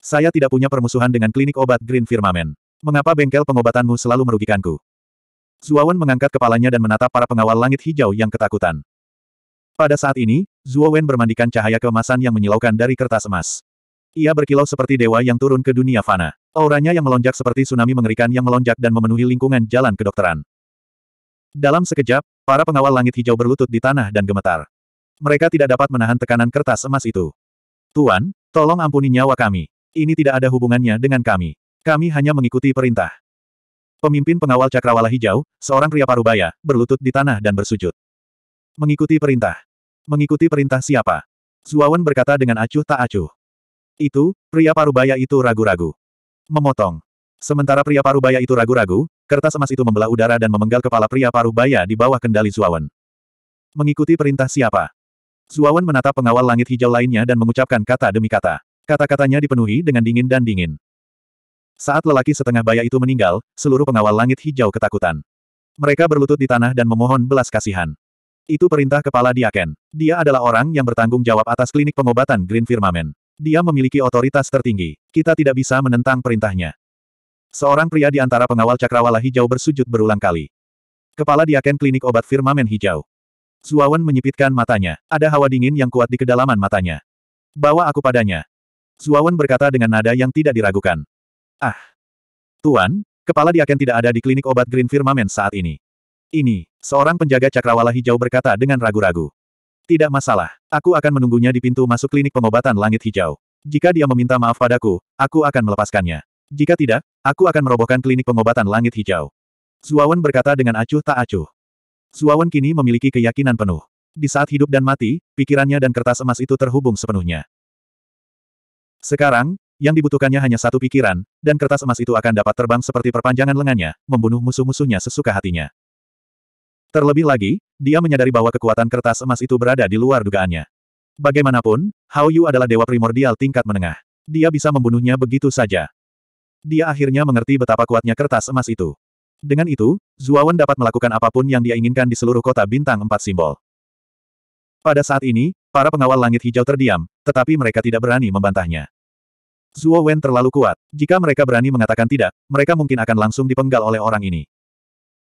Saya tidak punya permusuhan dengan klinik obat Green Firmament. Mengapa bengkel pengobatanmu selalu merugikanku? Zuowen mengangkat kepalanya dan menatap para pengawal langit hijau yang ketakutan. Pada saat ini, Zuowen bermandikan cahaya keemasan yang menyilaukan dari kertas emas. Ia berkilau seperti dewa yang turun ke dunia fana. Auranya yang melonjak seperti tsunami mengerikan yang melonjak dan memenuhi lingkungan jalan kedokteran. Dalam sekejap, para pengawal langit hijau berlutut di tanah dan gemetar. Mereka tidak dapat menahan tekanan kertas emas itu. Tuan, tolong ampuni nyawa kami. Ini tidak ada hubungannya dengan kami. Kami hanya mengikuti perintah. Pemimpin pengawal cakrawala hijau, seorang pria parubaya, berlutut di tanah dan bersujud. Mengikuti perintah. Mengikuti perintah siapa? Zuawan berkata dengan acuh tak acuh. Itu, pria parubaya itu ragu-ragu. Memotong. Sementara pria paruh baya itu ragu-ragu, kertas emas itu membelah udara dan memenggal kepala pria paruh baya di bawah kendali Zuawan. Mengikuti perintah siapa? Zuawan menatap pengawal langit hijau lainnya dan mengucapkan kata demi kata. Kata-katanya dipenuhi dengan dingin dan dingin. Saat lelaki setengah baya itu meninggal, seluruh pengawal langit hijau ketakutan. Mereka berlutut di tanah dan memohon belas kasihan. Itu perintah kepala Diaken. Dia adalah orang yang bertanggung jawab atas klinik pengobatan Green Firmament. Dia memiliki otoritas tertinggi. Kita tidak bisa menentang perintahnya. Seorang pria di antara pengawal cakrawala hijau bersujud berulang kali. Kepala diaken klinik obat firmamen hijau. Zuawan menyipitkan matanya. Ada hawa dingin yang kuat di kedalaman matanya. Bawa aku padanya. Zuawan berkata dengan nada yang tidak diragukan. Ah. Tuan, kepala diaken tidak ada di klinik obat Green Firmamen saat ini. Ini, seorang penjaga cakrawala hijau berkata dengan ragu-ragu. Tidak masalah, aku akan menunggunya di pintu masuk klinik pengobatan langit hijau. Jika dia meminta maaf padaku, aku akan melepaskannya. Jika tidak, Aku akan merobohkan klinik pengobatan langit hijau. Zuawan berkata dengan acuh tak acuh. Zuawan kini memiliki keyakinan penuh. Di saat hidup dan mati, pikirannya dan kertas emas itu terhubung sepenuhnya. Sekarang, yang dibutuhkannya hanya satu pikiran, dan kertas emas itu akan dapat terbang seperti perpanjangan lengannya, membunuh musuh-musuhnya sesuka hatinya. Terlebih lagi, dia menyadari bahwa kekuatan kertas emas itu berada di luar dugaannya. Bagaimanapun, Hao Yu adalah dewa primordial tingkat menengah. Dia bisa membunuhnya begitu saja. Dia akhirnya mengerti betapa kuatnya kertas emas itu. Dengan itu, Zuawan dapat melakukan apapun yang dia inginkan di seluruh kota bintang empat simbol. Pada saat ini, para pengawal langit hijau terdiam, tetapi mereka tidak berani membantahnya. Zuo terlalu kuat. Jika mereka berani mengatakan tidak, mereka mungkin akan langsung dipenggal oleh orang ini.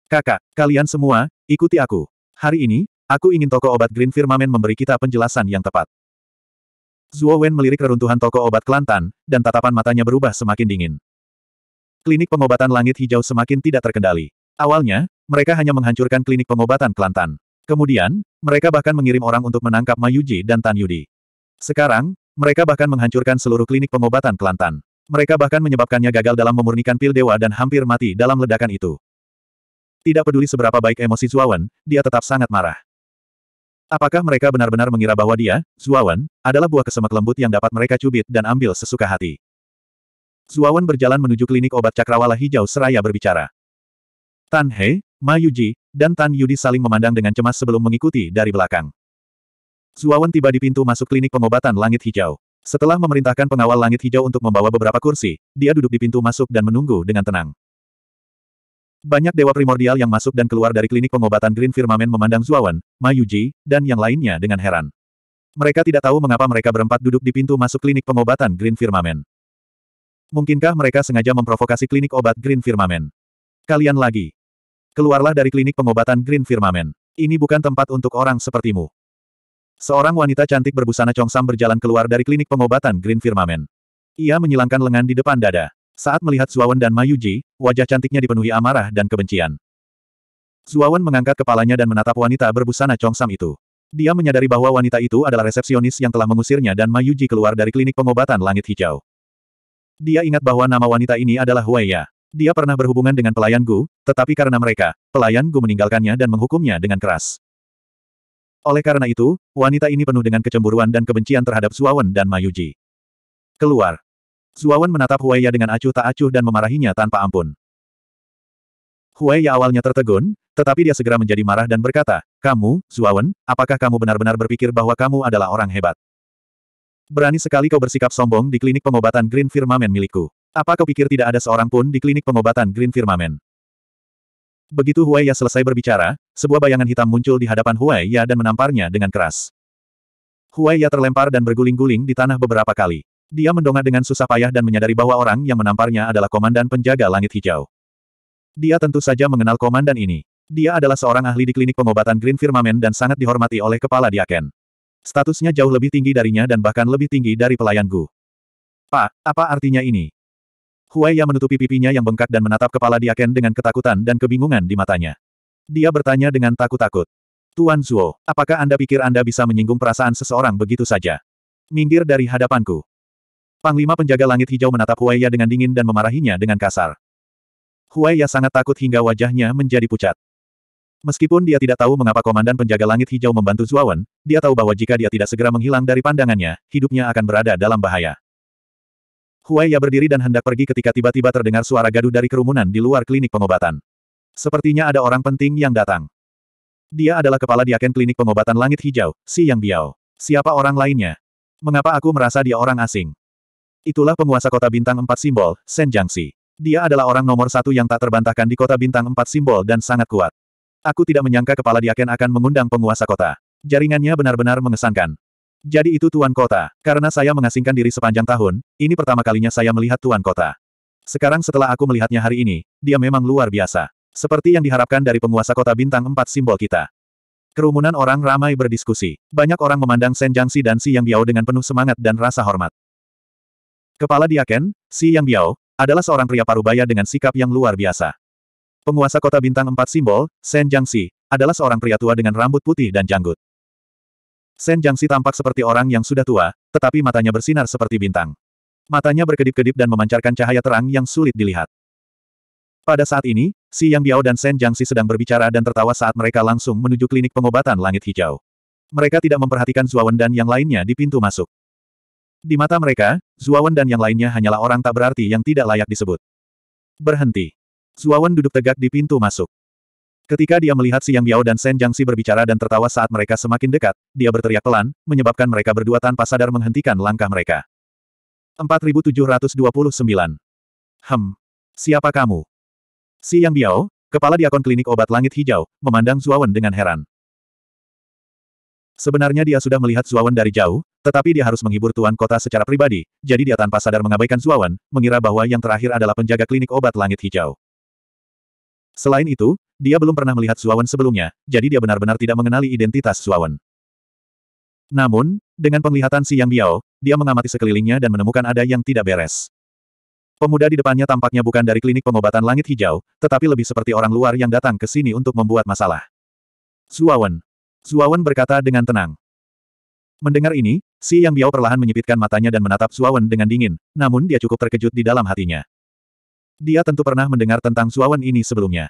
Kakak, kalian semua, ikuti aku. Hari ini, aku ingin toko obat Green Firmament memberi kita penjelasan yang tepat. Zuo melirik reruntuhan toko obat Kelantan, dan tatapan matanya berubah semakin dingin klinik pengobatan langit hijau semakin tidak terkendali. Awalnya, mereka hanya menghancurkan klinik pengobatan Kelantan. Kemudian, mereka bahkan mengirim orang untuk menangkap Mayuji dan Tan Yudi. Sekarang, mereka bahkan menghancurkan seluruh klinik pengobatan Kelantan. Mereka bahkan menyebabkannya gagal dalam memurnikan pil dewa dan hampir mati dalam ledakan itu. Tidak peduli seberapa baik emosi Zuawan, dia tetap sangat marah. Apakah mereka benar-benar mengira bahwa dia, Zuawan, adalah buah kesemek lembut yang dapat mereka cubit dan ambil sesuka hati? Zuawan berjalan menuju klinik obat cakrawala hijau seraya berbicara. Tan He, Ma Yuji, dan Tan Yudi saling memandang dengan cemas sebelum mengikuti dari belakang. Zuawan tiba di pintu masuk klinik pengobatan langit hijau. Setelah memerintahkan pengawal langit hijau untuk membawa beberapa kursi, dia duduk di pintu masuk dan menunggu dengan tenang. Banyak dewa primordial yang masuk dan keluar dari klinik pengobatan Green Firmament memandang Zuawan, Ma Yuji, dan yang lainnya dengan heran. Mereka tidak tahu mengapa mereka berempat duduk di pintu masuk klinik pengobatan Green Firmament. Mungkinkah mereka sengaja memprovokasi klinik obat Green Firmament? Kalian lagi. Keluarlah dari klinik pengobatan Green Firmament. Ini bukan tempat untuk orang sepertimu. Seorang wanita cantik berbusana congsam berjalan keluar dari klinik pengobatan Green Firmament. Ia menyilangkan lengan di depan dada. Saat melihat Zuawan dan Mayuji, wajah cantiknya dipenuhi amarah dan kebencian. Zuawan mengangkat kepalanya dan menatap wanita berbusana congsam itu. Dia menyadari bahwa wanita itu adalah resepsionis yang telah mengusirnya dan Mayuji keluar dari klinik pengobatan langit hijau. Dia ingat bahwa nama wanita ini adalah Huaya. Dia pernah berhubungan dengan pelayan Gu, tetapi karena mereka, pelayan Gu meninggalkannya dan menghukumnya dengan keras. Oleh karena itu, wanita ini penuh dengan kecemburuan dan kebencian terhadap Suawan dan Mayuji. Keluar. Suawan menatap Huaya dengan acuh tak acuh dan memarahinya tanpa ampun. Huaya awalnya tertegun, tetapi dia segera menjadi marah dan berkata, Kamu, Suawan, apakah kamu benar-benar berpikir bahwa kamu adalah orang hebat? Berani sekali kau bersikap sombong di klinik pengobatan Green Firmament milikku. Apa kau pikir tidak ada seorang pun di klinik pengobatan Green Firmament? Begitu Huai Ya selesai berbicara, sebuah bayangan hitam muncul di hadapan Huai Ya dan menamparnya dengan keras. Huai Ya terlempar dan berguling-guling di tanah beberapa kali. Dia mendongak dengan susah payah dan menyadari bahwa orang yang menamparnya adalah komandan penjaga langit hijau. Dia tentu saja mengenal komandan ini. Dia adalah seorang ahli di klinik pengobatan Green Firmament dan sangat dihormati oleh kepala Diaken. Statusnya jauh lebih tinggi darinya dan bahkan lebih tinggi dari pelayan Gu. Pak, apa artinya ini? Huaiya menutupi pipinya yang bengkak dan menatap kepala Diaken dengan ketakutan dan kebingungan di matanya. Dia bertanya dengan takut-takut. Tuan Zuo, apakah Anda pikir Anda bisa menyinggung perasaan seseorang begitu saja? Minggir dari hadapanku. Panglima penjaga langit hijau menatap Huaiya dengan dingin dan memarahinya dengan kasar. Huaiya sangat takut hingga wajahnya menjadi pucat. Meskipun dia tidak tahu mengapa Komandan Penjaga Langit Hijau membantu Zuawan, dia tahu bahwa jika dia tidak segera menghilang dari pandangannya, hidupnya akan berada dalam bahaya. Ya berdiri dan hendak pergi ketika tiba-tiba terdengar suara gaduh dari kerumunan di luar klinik pengobatan. Sepertinya ada orang penting yang datang. Dia adalah kepala diaken klinik pengobatan langit hijau, Si Yang Biao. Siapa orang lainnya? Mengapa aku merasa dia orang asing? Itulah penguasa kota bintang empat simbol, Shen Jiangxi. Dia adalah orang nomor satu yang tak terbantahkan di kota bintang empat simbol dan sangat kuat. Aku tidak menyangka kepala Diaken akan mengundang penguasa kota. Jaringannya benar-benar mengesankan. Jadi itu Tuan Kota. Karena saya mengasingkan diri sepanjang tahun, ini pertama kalinya saya melihat Tuan Kota. Sekarang setelah aku melihatnya hari ini, dia memang luar biasa. Seperti yang diharapkan dari penguasa kota bintang empat simbol kita. Kerumunan orang ramai berdiskusi. Banyak orang memandang Shen si dan Si Yang Biao dengan penuh semangat dan rasa hormat. Kepala Diaken, Si Yang Biao, adalah seorang pria parubaya dengan sikap yang luar biasa. Penguasa kota bintang empat simbol, Shen Jiangxi, adalah seorang pria tua dengan rambut putih dan janggut. Shen Jiangxi tampak seperti orang yang sudah tua, tetapi matanya bersinar seperti bintang. Matanya berkedip-kedip dan memancarkan cahaya terang yang sulit dilihat. Pada saat ini, Si Yang Biao dan Shen Jiangxi sedang berbicara dan tertawa saat mereka langsung menuju klinik pengobatan langit hijau. Mereka tidak memperhatikan Zuawan dan yang lainnya di pintu masuk. Di mata mereka, Zuawan dan yang lainnya hanyalah orang tak berarti yang tidak layak disebut. Berhenti. Zuawan duduk tegak di pintu masuk. Ketika dia melihat Siang Biao dan Shen Jiangsi berbicara dan tertawa saat mereka semakin dekat, dia berteriak pelan, menyebabkan mereka berdua tanpa sadar menghentikan langkah mereka. 4729. Hem. Siapa kamu? Siang Biao, kepala diakon klinik obat langit hijau, memandang Zuawan dengan heran. Sebenarnya dia sudah melihat Zuawan dari jauh, tetapi dia harus menghibur tuan kota secara pribadi, jadi dia tanpa sadar mengabaikan Zuawan, mengira bahwa yang terakhir adalah penjaga klinik obat langit hijau. Selain itu, dia belum pernah melihat Suawan sebelumnya, jadi dia benar-benar tidak mengenali identitas Suawan. Namun, dengan penglihatan si Yang Biao, dia mengamati sekelilingnya dan menemukan ada yang tidak beres. Pemuda di depannya tampaknya bukan dari klinik pengobatan langit hijau, tetapi lebih seperti orang luar yang datang ke sini untuk membuat masalah. Suawan. Suawan berkata dengan tenang. Mendengar ini, Si Yang Biao perlahan menyipitkan matanya dan menatap Suawen dengan dingin, namun dia cukup terkejut di dalam hatinya. Dia tentu pernah mendengar tentang Zuawan ini sebelumnya.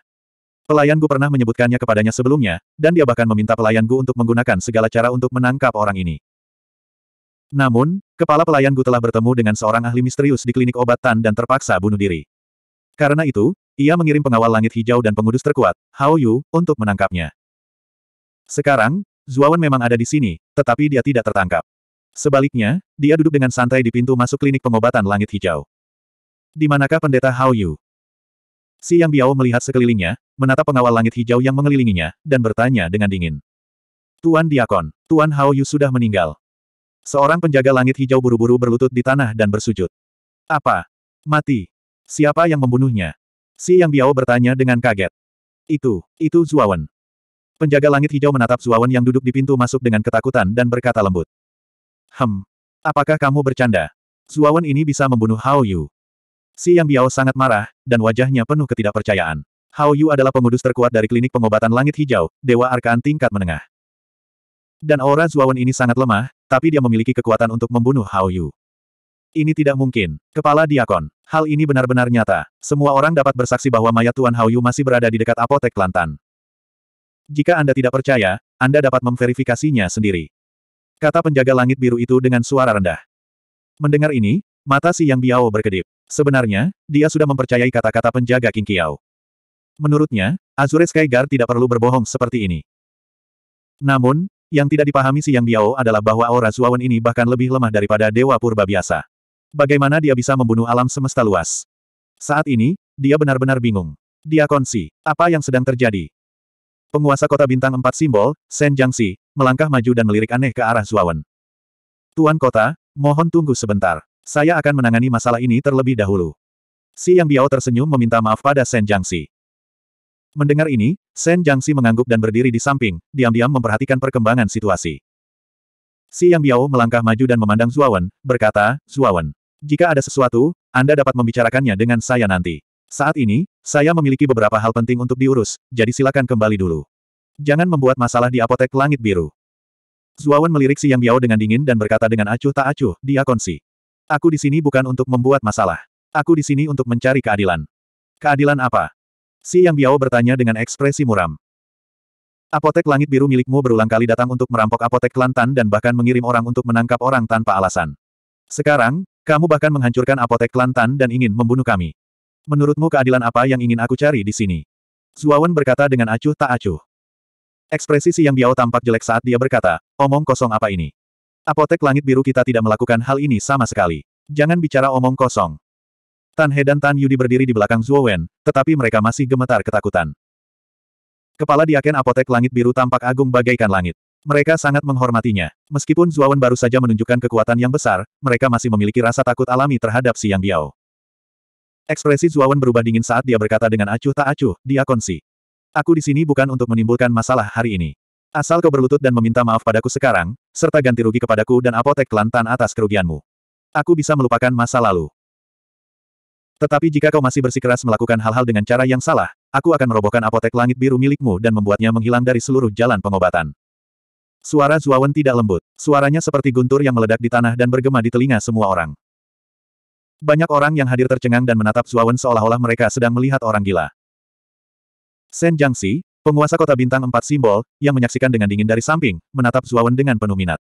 Pelayan Gu pernah menyebutkannya kepadanya sebelumnya, dan dia bahkan meminta pelayan Gu untuk menggunakan segala cara untuk menangkap orang ini. Namun, kepala pelayan Gu telah bertemu dengan seorang ahli misterius di klinik obat Tan dan terpaksa bunuh diri. Karena itu, ia mengirim pengawal langit hijau dan pengudus terkuat, Hao Yu, untuk menangkapnya. Sekarang, Zuawan memang ada di sini, tetapi dia tidak tertangkap. Sebaliknya, dia duduk dengan santai di pintu masuk klinik pengobatan langit hijau. Di manakah pendeta Hao Yu? Si Yang Biao melihat sekelilingnya, menatap pengawal langit hijau yang mengelilinginya, dan bertanya dengan dingin. Tuan Diakon, Tuan Hao Yu sudah meninggal. Seorang penjaga langit hijau buru-buru berlutut di tanah dan bersujud. Apa? Mati. Siapa yang membunuhnya? Si Yang Biao bertanya dengan kaget. Itu, itu Zuawan. Penjaga langit hijau menatap Zuawan yang duduk di pintu masuk dengan ketakutan dan berkata lembut. Hem. Apakah kamu bercanda? Zuawan ini bisa membunuh Hao Yu. Si Yang Biao sangat marah, dan wajahnya penuh ketidakpercayaan. Hao Yu adalah pengudus terkuat dari klinik pengobatan langit hijau, Dewa Arkaan tingkat menengah. Dan aura Zuawan ini sangat lemah, tapi dia memiliki kekuatan untuk membunuh Hao Yu. Ini tidak mungkin. Kepala Diakon. Hal ini benar-benar nyata. Semua orang dapat bersaksi bahwa mayat Tuan Hao Yu masih berada di dekat apotek Kelantan. Jika Anda tidak percaya, Anda dapat memverifikasinya sendiri. Kata penjaga langit biru itu dengan suara rendah. Mendengar ini, mata si Yang Biao berkedip. Sebenarnya, dia sudah mempercayai kata-kata penjaga King Kiao. Menurutnya, Azure Sky tidak perlu berbohong seperti ini. Namun, yang tidak dipahami si Yang Biao adalah bahwa aura Zuawan ini bahkan lebih lemah daripada Dewa Purba biasa. Bagaimana dia bisa membunuh alam semesta luas? Saat ini, dia benar-benar bingung. Dia konsi, apa yang sedang terjadi? Penguasa kota bintang empat simbol, Shen Jiangxi, melangkah maju dan melirik aneh ke arah Zuawan. Tuan kota, mohon tunggu sebentar. Saya akan menangani masalah ini terlebih dahulu. Si Yang Biao tersenyum meminta maaf pada Shen Jiangxi. Mendengar ini, Shen Jiangxi mengangguk dan berdiri di samping, diam-diam memperhatikan perkembangan situasi. Si Yang Biao melangkah maju dan memandang Zuawan, berkata, Zuawan, jika ada sesuatu, Anda dapat membicarakannya dengan saya nanti. Saat ini, saya memiliki beberapa hal penting untuk diurus, jadi silakan kembali dulu. Jangan membuat masalah di apotek langit biru. Zuawan melirik Si Yang Biao dengan dingin dan berkata dengan acuh tak acuh, dia konsi. Aku di sini bukan untuk membuat masalah. Aku di sini untuk mencari keadilan. Keadilan apa? Si Yang Biao bertanya dengan ekspresi muram. Apotek langit biru milikmu berulang kali datang untuk merampok apotek Kelantan dan bahkan mengirim orang untuk menangkap orang tanpa alasan. Sekarang, kamu bahkan menghancurkan apotek Kelantan dan ingin membunuh kami. Menurutmu keadilan apa yang ingin aku cari di sini? Zuawan berkata dengan acuh tak acuh. Ekspresi Si Yang Biao tampak jelek saat dia berkata, omong kosong apa ini? Apotek Langit Biru kita tidak melakukan hal ini sama sekali. Jangan bicara omong kosong. Tan He dan Tan Yudi berdiri di belakang Zhuo Wen, tetapi mereka masih gemetar ketakutan. Kepala diaken Apotek Langit Biru tampak agung bagaikan langit. Mereka sangat menghormatinya. Meskipun Zhuo Wen baru saja menunjukkan kekuatan yang besar, mereka masih memiliki rasa takut alami terhadap Siang Yang Biao. Ekspresi Zhuo Wen berubah dingin saat dia berkata dengan acuh tak acuh, Diakon Si. Aku di sini bukan untuk menimbulkan masalah hari ini. Asal kau berlutut dan meminta maaf padaku sekarang, serta ganti rugi kepadaku dan apotek Kelantan atas kerugianmu. Aku bisa melupakan masa lalu. Tetapi jika kau masih bersikeras melakukan hal-hal dengan cara yang salah, aku akan merobohkan apotek langit biru milikmu dan membuatnya menghilang dari seluruh jalan pengobatan. Suara Zuawan tidak lembut. Suaranya seperti guntur yang meledak di tanah dan bergema di telinga semua orang. Banyak orang yang hadir tercengang dan menatap Zuawan seolah-olah mereka sedang melihat orang gila. Shen Jiangxi, Penguasa kota bintang empat simbol, yang menyaksikan dengan dingin dari samping, menatap Zuawan dengan penuh minat.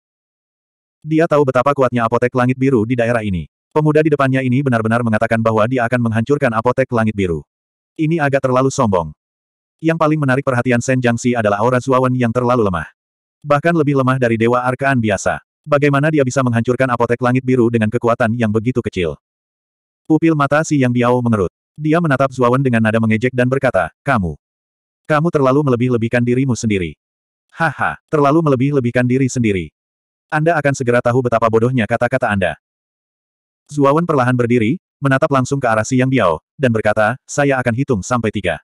Dia tahu betapa kuatnya apotek langit biru di daerah ini. Pemuda di depannya ini benar-benar mengatakan bahwa dia akan menghancurkan apotek langit biru. Ini agak terlalu sombong. Yang paling menarik perhatian Sen Jiangxi adalah aura Zuawan yang terlalu lemah. Bahkan lebih lemah dari Dewa Arkaan biasa. Bagaimana dia bisa menghancurkan apotek langit biru dengan kekuatan yang begitu kecil? Pupil mata Si Yang Biao mengerut. Dia menatap Zuawan dengan nada mengejek dan berkata, Kamu. Kamu terlalu melebih-lebihkan dirimu sendiri. Haha, terlalu melebih-lebihkan diri sendiri. Anda akan segera tahu betapa bodohnya kata-kata Anda. Zuawan perlahan berdiri, menatap langsung ke arah Siang Biao, dan berkata, saya akan hitung sampai tiga.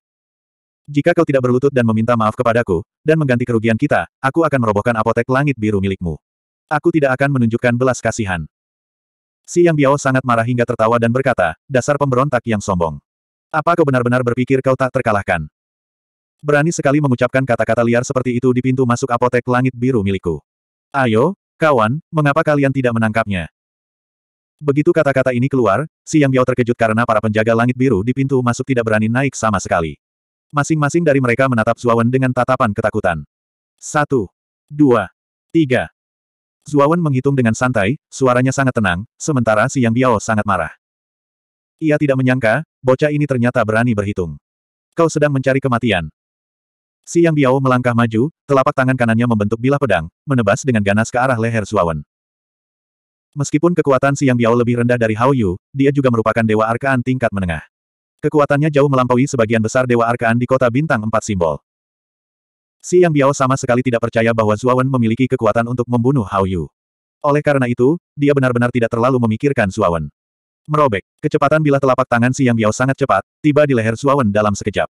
Jika kau tidak berlutut dan meminta maaf kepadaku, dan mengganti kerugian kita, aku akan merobohkan apotek langit biru milikmu. Aku tidak akan menunjukkan belas kasihan. Si Biao sangat marah hingga tertawa dan berkata, dasar pemberontak yang sombong. Apa kau benar-benar berpikir kau tak terkalahkan? Berani sekali mengucapkan kata-kata liar seperti itu di pintu masuk apotek langit biru milikku. Ayo, kawan, mengapa kalian tidak menangkapnya? Begitu kata-kata ini keluar, si Yang Biao terkejut karena para penjaga langit biru di pintu masuk tidak berani naik sama sekali. Masing-masing dari mereka menatap Zuawan dengan tatapan ketakutan. Satu, dua, tiga. Zuawan menghitung dengan santai, suaranya sangat tenang, sementara si Yang Biao sangat marah. Ia tidak menyangka, bocah ini ternyata berani berhitung. Kau sedang mencari kematian. Si Yang Biao melangkah maju, telapak tangan kanannya membentuk bilah pedang, menebas dengan ganas ke arah leher Suawan. Meskipun kekuatan Si Yang Biao lebih rendah dari Hao Yu, dia juga merupakan Dewa Arkaan tingkat menengah. Kekuatannya jauh melampaui sebagian besar Dewa Arkaan di kota bintang empat simbol. Si Yang Biao sama sekali tidak percaya bahwa Suawan memiliki kekuatan untuk membunuh Hao Yu. Oleh karena itu, dia benar-benar tidak terlalu memikirkan Suawan. Merobek, kecepatan bila telapak tangan Si Yang Biao sangat cepat, tiba di leher Suawan dalam sekejap.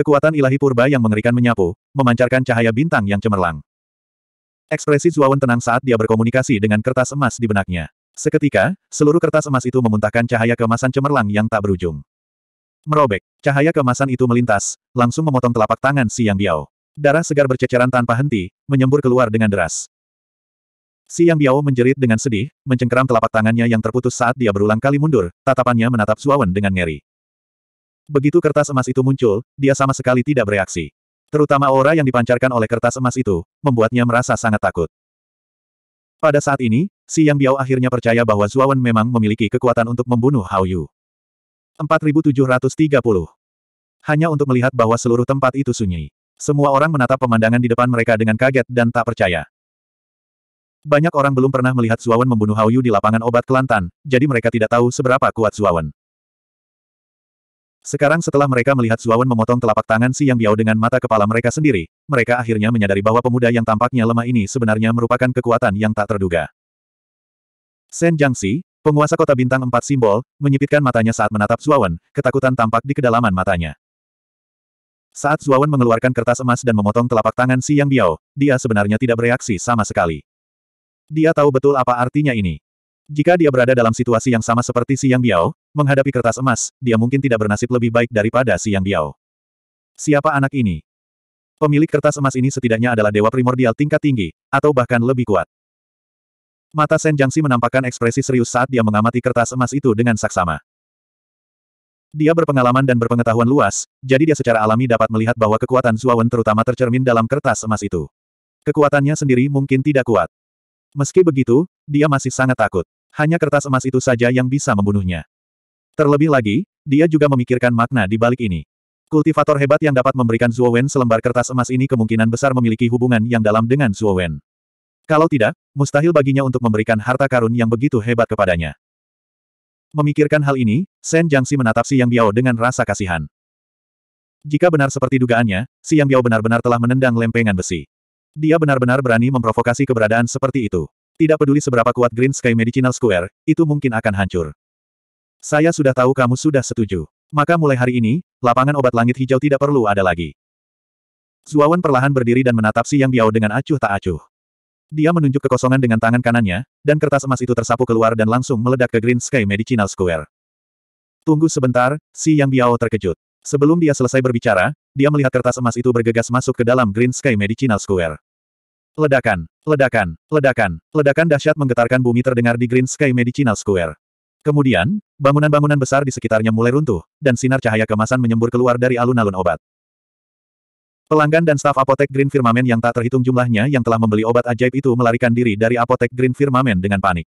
Kekuatan ilahi purba yang mengerikan menyapu, memancarkan cahaya bintang yang cemerlang. Ekspresi Zuawan tenang saat dia berkomunikasi dengan kertas emas di benaknya. Seketika, seluruh kertas emas itu memuntahkan cahaya kemasan cemerlang yang tak berujung. Merobek, cahaya kemasan itu melintas, langsung memotong telapak tangan Si Yang Biao. Darah segar berceceran tanpa henti, menyembur keluar dengan deras. Si Yang Biao menjerit dengan sedih, mencengkeram telapak tangannya yang terputus saat dia berulang kali mundur, tatapannya menatap Zuawan dengan ngeri. Begitu kertas emas itu muncul, dia sama sekali tidak bereaksi. Terutama aura yang dipancarkan oleh kertas emas itu, membuatnya merasa sangat takut. Pada saat ini, Si Yang Biao akhirnya percaya bahwa Zuawan memang memiliki kekuatan untuk membunuh Hao Yu. 4730. Hanya untuk melihat bahwa seluruh tempat itu sunyi. Semua orang menatap pemandangan di depan mereka dengan kaget dan tak percaya. Banyak orang belum pernah melihat Zuawan membunuh Hao Yu di lapangan obat Kelantan, jadi mereka tidak tahu seberapa kuat Zuawan. Sekarang setelah mereka melihat Zuawan memotong telapak tangan Si Yang Biao dengan mata kepala mereka sendiri, mereka akhirnya menyadari bahwa pemuda yang tampaknya lemah ini sebenarnya merupakan kekuatan yang tak terduga. Shen Jiangxi, penguasa kota bintang empat simbol, menyipitkan matanya saat menatap Zuawan, ketakutan tampak di kedalaman matanya. Saat Zuawan mengeluarkan kertas emas dan memotong telapak tangan Si Yang Biao, dia sebenarnya tidak bereaksi sama sekali. Dia tahu betul apa artinya ini. Jika dia berada dalam situasi yang sama seperti Si Yang Biao, Menghadapi kertas emas, dia mungkin tidak bernasib lebih baik daripada Siang Biao. Siapa anak ini? Pemilik kertas emas ini setidaknya adalah dewa primordial tingkat tinggi, atau bahkan lebih kuat. Mata Sen Jiangxi menampakkan ekspresi serius saat dia mengamati kertas emas itu dengan saksama. Dia berpengalaman dan berpengetahuan luas, jadi dia secara alami dapat melihat bahwa kekuatan Zuawan terutama tercermin dalam kertas emas itu. Kekuatannya sendiri mungkin tidak kuat. Meski begitu, dia masih sangat takut. Hanya kertas emas itu saja yang bisa membunuhnya. Terlebih lagi, dia juga memikirkan makna di balik ini. Kultivator hebat yang dapat memberikan Zuo Wen selembar kertas emas ini kemungkinan besar memiliki hubungan yang dalam dengan Zuo Wen. Kalau tidak, mustahil baginya untuk memberikan harta karun yang begitu hebat kepadanya. Memikirkan hal ini, Shen Jiangxi menatap Si Yang Biao dengan rasa kasihan. Jika benar seperti dugaannya, Si Yang Biao benar-benar telah menendang lempengan besi. Dia benar-benar berani memprovokasi keberadaan seperti itu. Tidak peduli seberapa kuat Green Sky Medicinal Square, itu mungkin akan hancur. Saya sudah tahu kamu sudah setuju. Maka mulai hari ini, lapangan obat langit hijau tidak perlu ada lagi. Zuawan perlahan berdiri dan menatap Si Yang Biao dengan acuh tak acuh. Dia menunjuk kekosongan dengan tangan kanannya, dan kertas emas itu tersapu keluar dan langsung meledak ke Green Sky Medicinal Square. Tunggu sebentar, Si Yang Biao terkejut. Sebelum dia selesai berbicara, dia melihat kertas emas itu bergegas masuk ke dalam Green Sky Medicinal Square. Ledakan, ledakan, ledakan, ledakan dahsyat menggetarkan bumi terdengar di Green Sky Medicinal Square. Kemudian, Bangunan-bangunan besar di sekitarnya mulai runtuh, dan sinar cahaya kemasan menyembur keluar dari alun-alun obat. Pelanggan dan staf apotek Green Firmament yang tak terhitung jumlahnya yang telah membeli obat ajaib itu melarikan diri dari apotek Green Firmament dengan panik.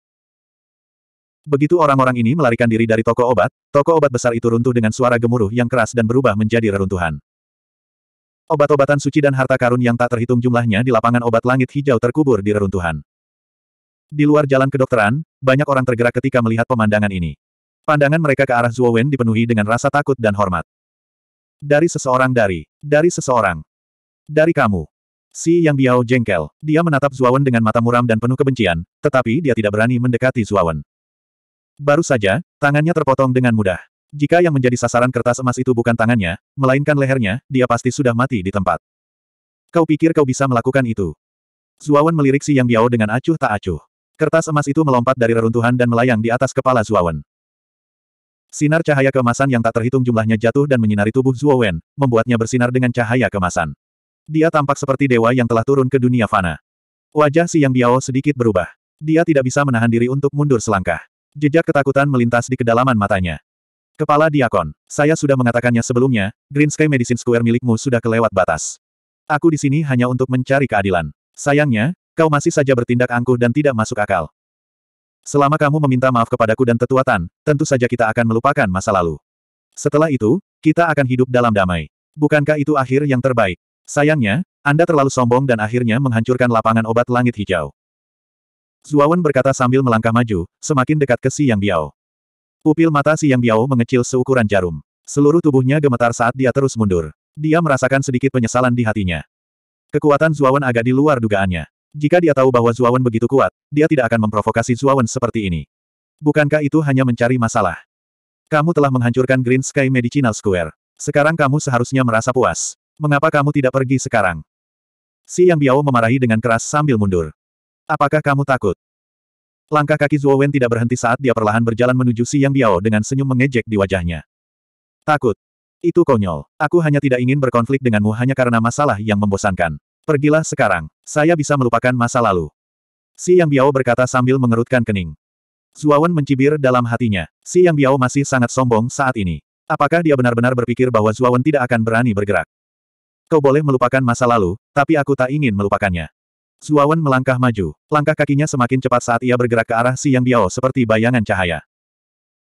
Begitu orang-orang ini melarikan diri dari toko obat, toko obat besar itu runtuh dengan suara gemuruh yang keras dan berubah menjadi reruntuhan. Obat-obatan suci dan harta karun yang tak terhitung jumlahnya di lapangan obat langit hijau terkubur di reruntuhan. Di luar jalan kedokteran, banyak orang tergerak ketika melihat pemandangan ini. Pandangan mereka ke arah Zuo Wen dipenuhi dengan rasa takut dan hormat. Dari seseorang dari, dari seseorang. Dari kamu. Si Yang Biao jengkel. Dia menatap Wen dengan mata muram dan penuh kebencian, tetapi dia tidak berani mendekati Wen. Baru saja, tangannya terpotong dengan mudah. Jika yang menjadi sasaran kertas emas itu bukan tangannya, melainkan lehernya, dia pasti sudah mati di tempat. Kau pikir kau bisa melakukan itu? Wen melirik si Yang Biao dengan acuh tak acuh. Kertas emas itu melompat dari reruntuhan dan melayang di atas kepala Wen. Sinar cahaya kemasan yang tak terhitung jumlahnya jatuh dan menyinari tubuh Zuo Wen, membuatnya bersinar dengan cahaya kemasan. Dia tampak seperti dewa yang telah turun ke dunia fana. Wajah si Yang Biao sedikit berubah. Dia tidak bisa menahan diri untuk mundur selangkah. Jejak ketakutan melintas di kedalaman matanya. Kepala Diakon, saya sudah mengatakannya sebelumnya, Green Sky Medicine Square milikmu sudah kelewat batas. Aku di sini hanya untuk mencari keadilan. Sayangnya, kau masih saja bertindak angkuh dan tidak masuk akal. Selama kamu meminta maaf kepadaku dan tetuatan, tentu saja kita akan melupakan masa lalu. Setelah itu, kita akan hidup dalam damai. Bukankah itu akhir yang terbaik? Sayangnya, Anda terlalu sombong dan akhirnya menghancurkan lapangan obat langit hijau. Zuawan berkata sambil melangkah maju, semakin dekat ke Si Yang Biao. Pupil mata Si Yang Biao mengecil seukuran jarum. Seluruh tubuhnya gemetar saat dia terus mundur. Dia merasakan sedikit penyesalan di hatinya. Kekuatan Zuawan agak di luar dugaannya. Jika dia tahu bahwa Zuawan begitu kuat, dia tidak akan memprovokasi Zuawan seperti ini. Bukankah itu hanya mencari masalah? Kamu telah menghancurkan Green Sky Medicinal Square. Sekarang kamu seharusnya merasa puas. Mengapa kamu tidak pergi sekarang? Si Yang Biao memarahi dengan keras sambil mundur. Apakah kamu takut? Langkah kaki Zuowen tidak berhenti saat dia perlahan berjalan menuju Si Yang Biao dengan senyum mengejek di wajahnya. Takut. Itu konyol. Aku hanya tidak ingin berkonflik denganmu hanya karena masalah yang membosankan. Pergilah sekarang, saya bisa melupakan masa lalu. Si Yang Biao berkata sambil mengerutkan kening. Zuawan mencibir dalam hatinya. Si Yang Biao masih sangat sombong saat ini. Apakah dia benar-benar berpikir bahwa Zuawan tidak akan berani bergerak? Kau boleh melupakan masa lalu, tapi aku tak ingin melupakannya. Zuawan melangkah maju. Langkah kakinya semakin cepat saat ia bergerak ke arah Si Yang Biao seperti bayangan cahaya.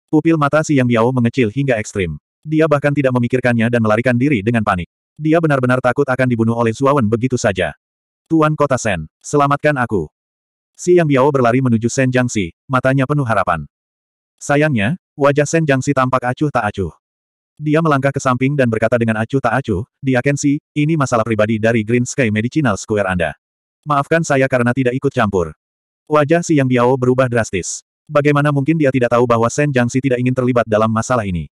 Pupil mata Si Yang Biao mengecil hingga ekstrim. Dia bahkan tidak memikirkannya dan melarikan diri dengan panik. Dia benar-benar takut akan dibunuh oleh Zuawan begitu saja. Tuan Kota Sen, selamatkan aku. Si Yang Biao berlari menuju Sen Jiangxi, matanya penuh harapan. Sayangnya, wajah Sen Jiangxi tampak acuh tak acuh. Dia melangkah ke samping dan berkata dengan acuh tak acuh, Dia Kenshi, ini masalah pribadi dari Green Sky Medicinal Square Anda. Maafkan saya karena tidak ikut campur. Wajah si Yang Biao berubah drastis. Bagaimana mungkin dia tidak tahu bahwa Sen Jiangxi tidak ingin terlibat dalam masalah ini?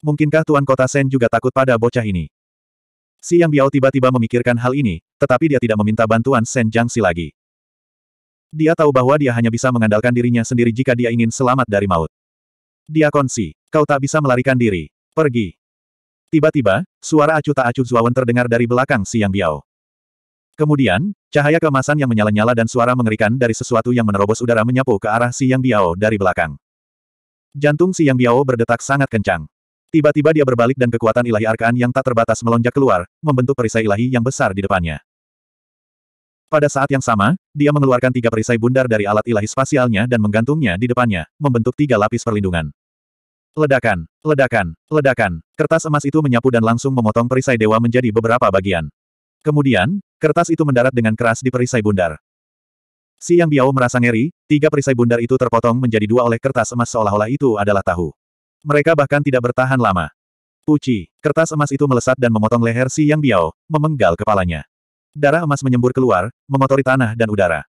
Mungkinkah Tuan Kota Sen juga takut pada bocah ini? Si Yang Biao tiba-tiba memikirkan hal ini, tetapi dia tidak meminta bantuan Shen Jiangxi lagi. Dia tahu bahwa dia hanya bisa mengandalkan dirinya sendiri jika dia ingin selamat dari maut. Dia konsi, kau tak bisa melarikan diri. Pergi. Tiba-tiba, suara acuh tak acuh Zuawan terdengar dari belakang Si Yang Biao. Kemudian, cahaya kemasan yang menyala-nyala dan suara mengerikan dari sesuatu yang menerobos udara menyapu ke arah Si Yang Biao dari belakang. Jantung Si Yang Biao berdetak sangat kencang. Tiba-tiba dia berbalik dan kekuatan ilahi arkaan yang tak terbatas melonjak keluar, membentuk perisai ilahi yang besar di depannya. Pada saat yang sama, dia mengeluarkan tiga perisai bundar dari alat ilahi spasialnya dan menggantungnya di depannya, membentuk tiga lapis perlindungan. Ledakan, ledakan, ledakan. Kertas emas itu menyapu dan langsung memotong perisai dewa menjadi beberapa bagian. Kemudian, kertas itu mendarat dengan keras di perisai bundar. Si Yang Biao merasa ngeri, tiga perisai bundar itu terpotong menjadi dua oleh kertas emas seolah-olah itu adalah tahu. Mereka bahkan tidak bertahan lama. Uci, kertas emas itu melesat dan memotong leher Si Yang Biao, memenggal kepalanya. Darah emas menyembur keluar, mengotori tanah dan udara.